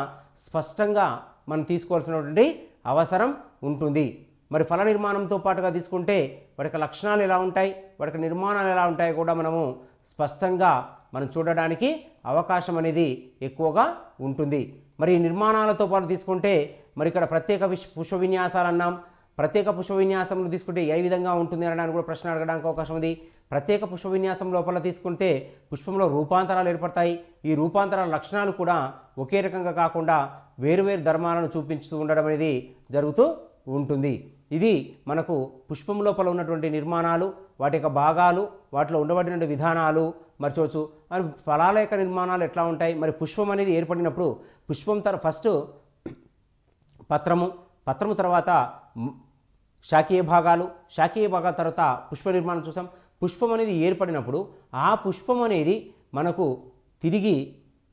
స్పష్టంగా మనం తీసుకోవాల్సినటువంటి అవసరం ఉంటుంది మరి ఫల నిర్మాణంతో పాటుగా తీసుకుంటే వాడికి లక్షణాలు ఎలా ఉంటాయి వాడికి నిర్మాణాలు ఎలా ఉంటాయి కూడా మనము స్పష్టంగా మనం చూడడానికి అవకాశం అనేది ఎక్కువగా ఉంటుంది మరి నిర్మాణాలతో పాటు తీసుకుంటే మరి ఇక్కడ ప్రత్యేక విష్ పుష్ప విన్యాసాలు అన్నాం ప్రత్యేక పుష్ప విన్యాసంలో తీసుకుంటే ఏ విధంగా ఉంటుంది అనడానికి కూడా ప్రశ్న అడగడానికి అవకాశం ఉంది ప్రత్యేక పుష్ప విన్యాసం లోపల తీసుకుంటే పుష్పంలో రూపాంతరాలు ఏర్పడతాయి ఈ రూపాంతరాల లక్షణాలు కూడా ఒకే రకంగా కాకుండా వేరువేరు ధర్మాలను చూపించుతూ ఉండడం అనేది జరుగుతూ ఉంటుంది ఇది మనకు పుష్పం లోపల ఉన్నటువంటి నిర్మాణాలు వాటి యొక్క భాగాలు వాటిలో ఉండబడినటువంటి విధానాలు మర్చివచ్చు మరి ఫలాల యొక్క నిర్మాణాలు ఎట్లా ఉంటాయి మరి పుష్పం అనేది ఏర్పడినప్పుడు పుష్పం తర ఫస్ట్ పత్రము పత్రము తర్వాత శాఖీయ భాగాలు శాఖీయ భాగాల తర్వాత పుష్ప నిర్మాణం చూసాం పుష్పం అనేది ఏర్పడినప్పుడు ఆ పుష్పం అనేది మనకు తిరిగి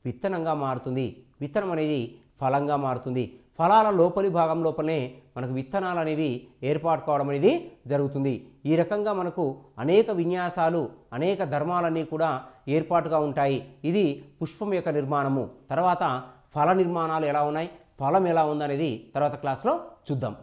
విత్తనంగా మారుతుంది విత్తనం అనేది ఫలంగా మారుతుంది ఫలాల లోపలి భాగం లోపలనే మనకు విత్తనాలు అనేవి ఏర్పాటు కావడం అనేది జరుగుతుంది ఈ రకంగా మనకు అనేక విన్యాసాలు అనేక ధర్మాలన్నీ కూడా ఏర్పాటుగా ఉంటాయి ఇది పుష్పం యొక్క నిర్మాణము తర్వాత ఫల నిర్మాణాలు ఎలా ఉన్నాయి ఫలం ఎలా ఉందనేది తర్వాత క్లాస్లో చూద్దాం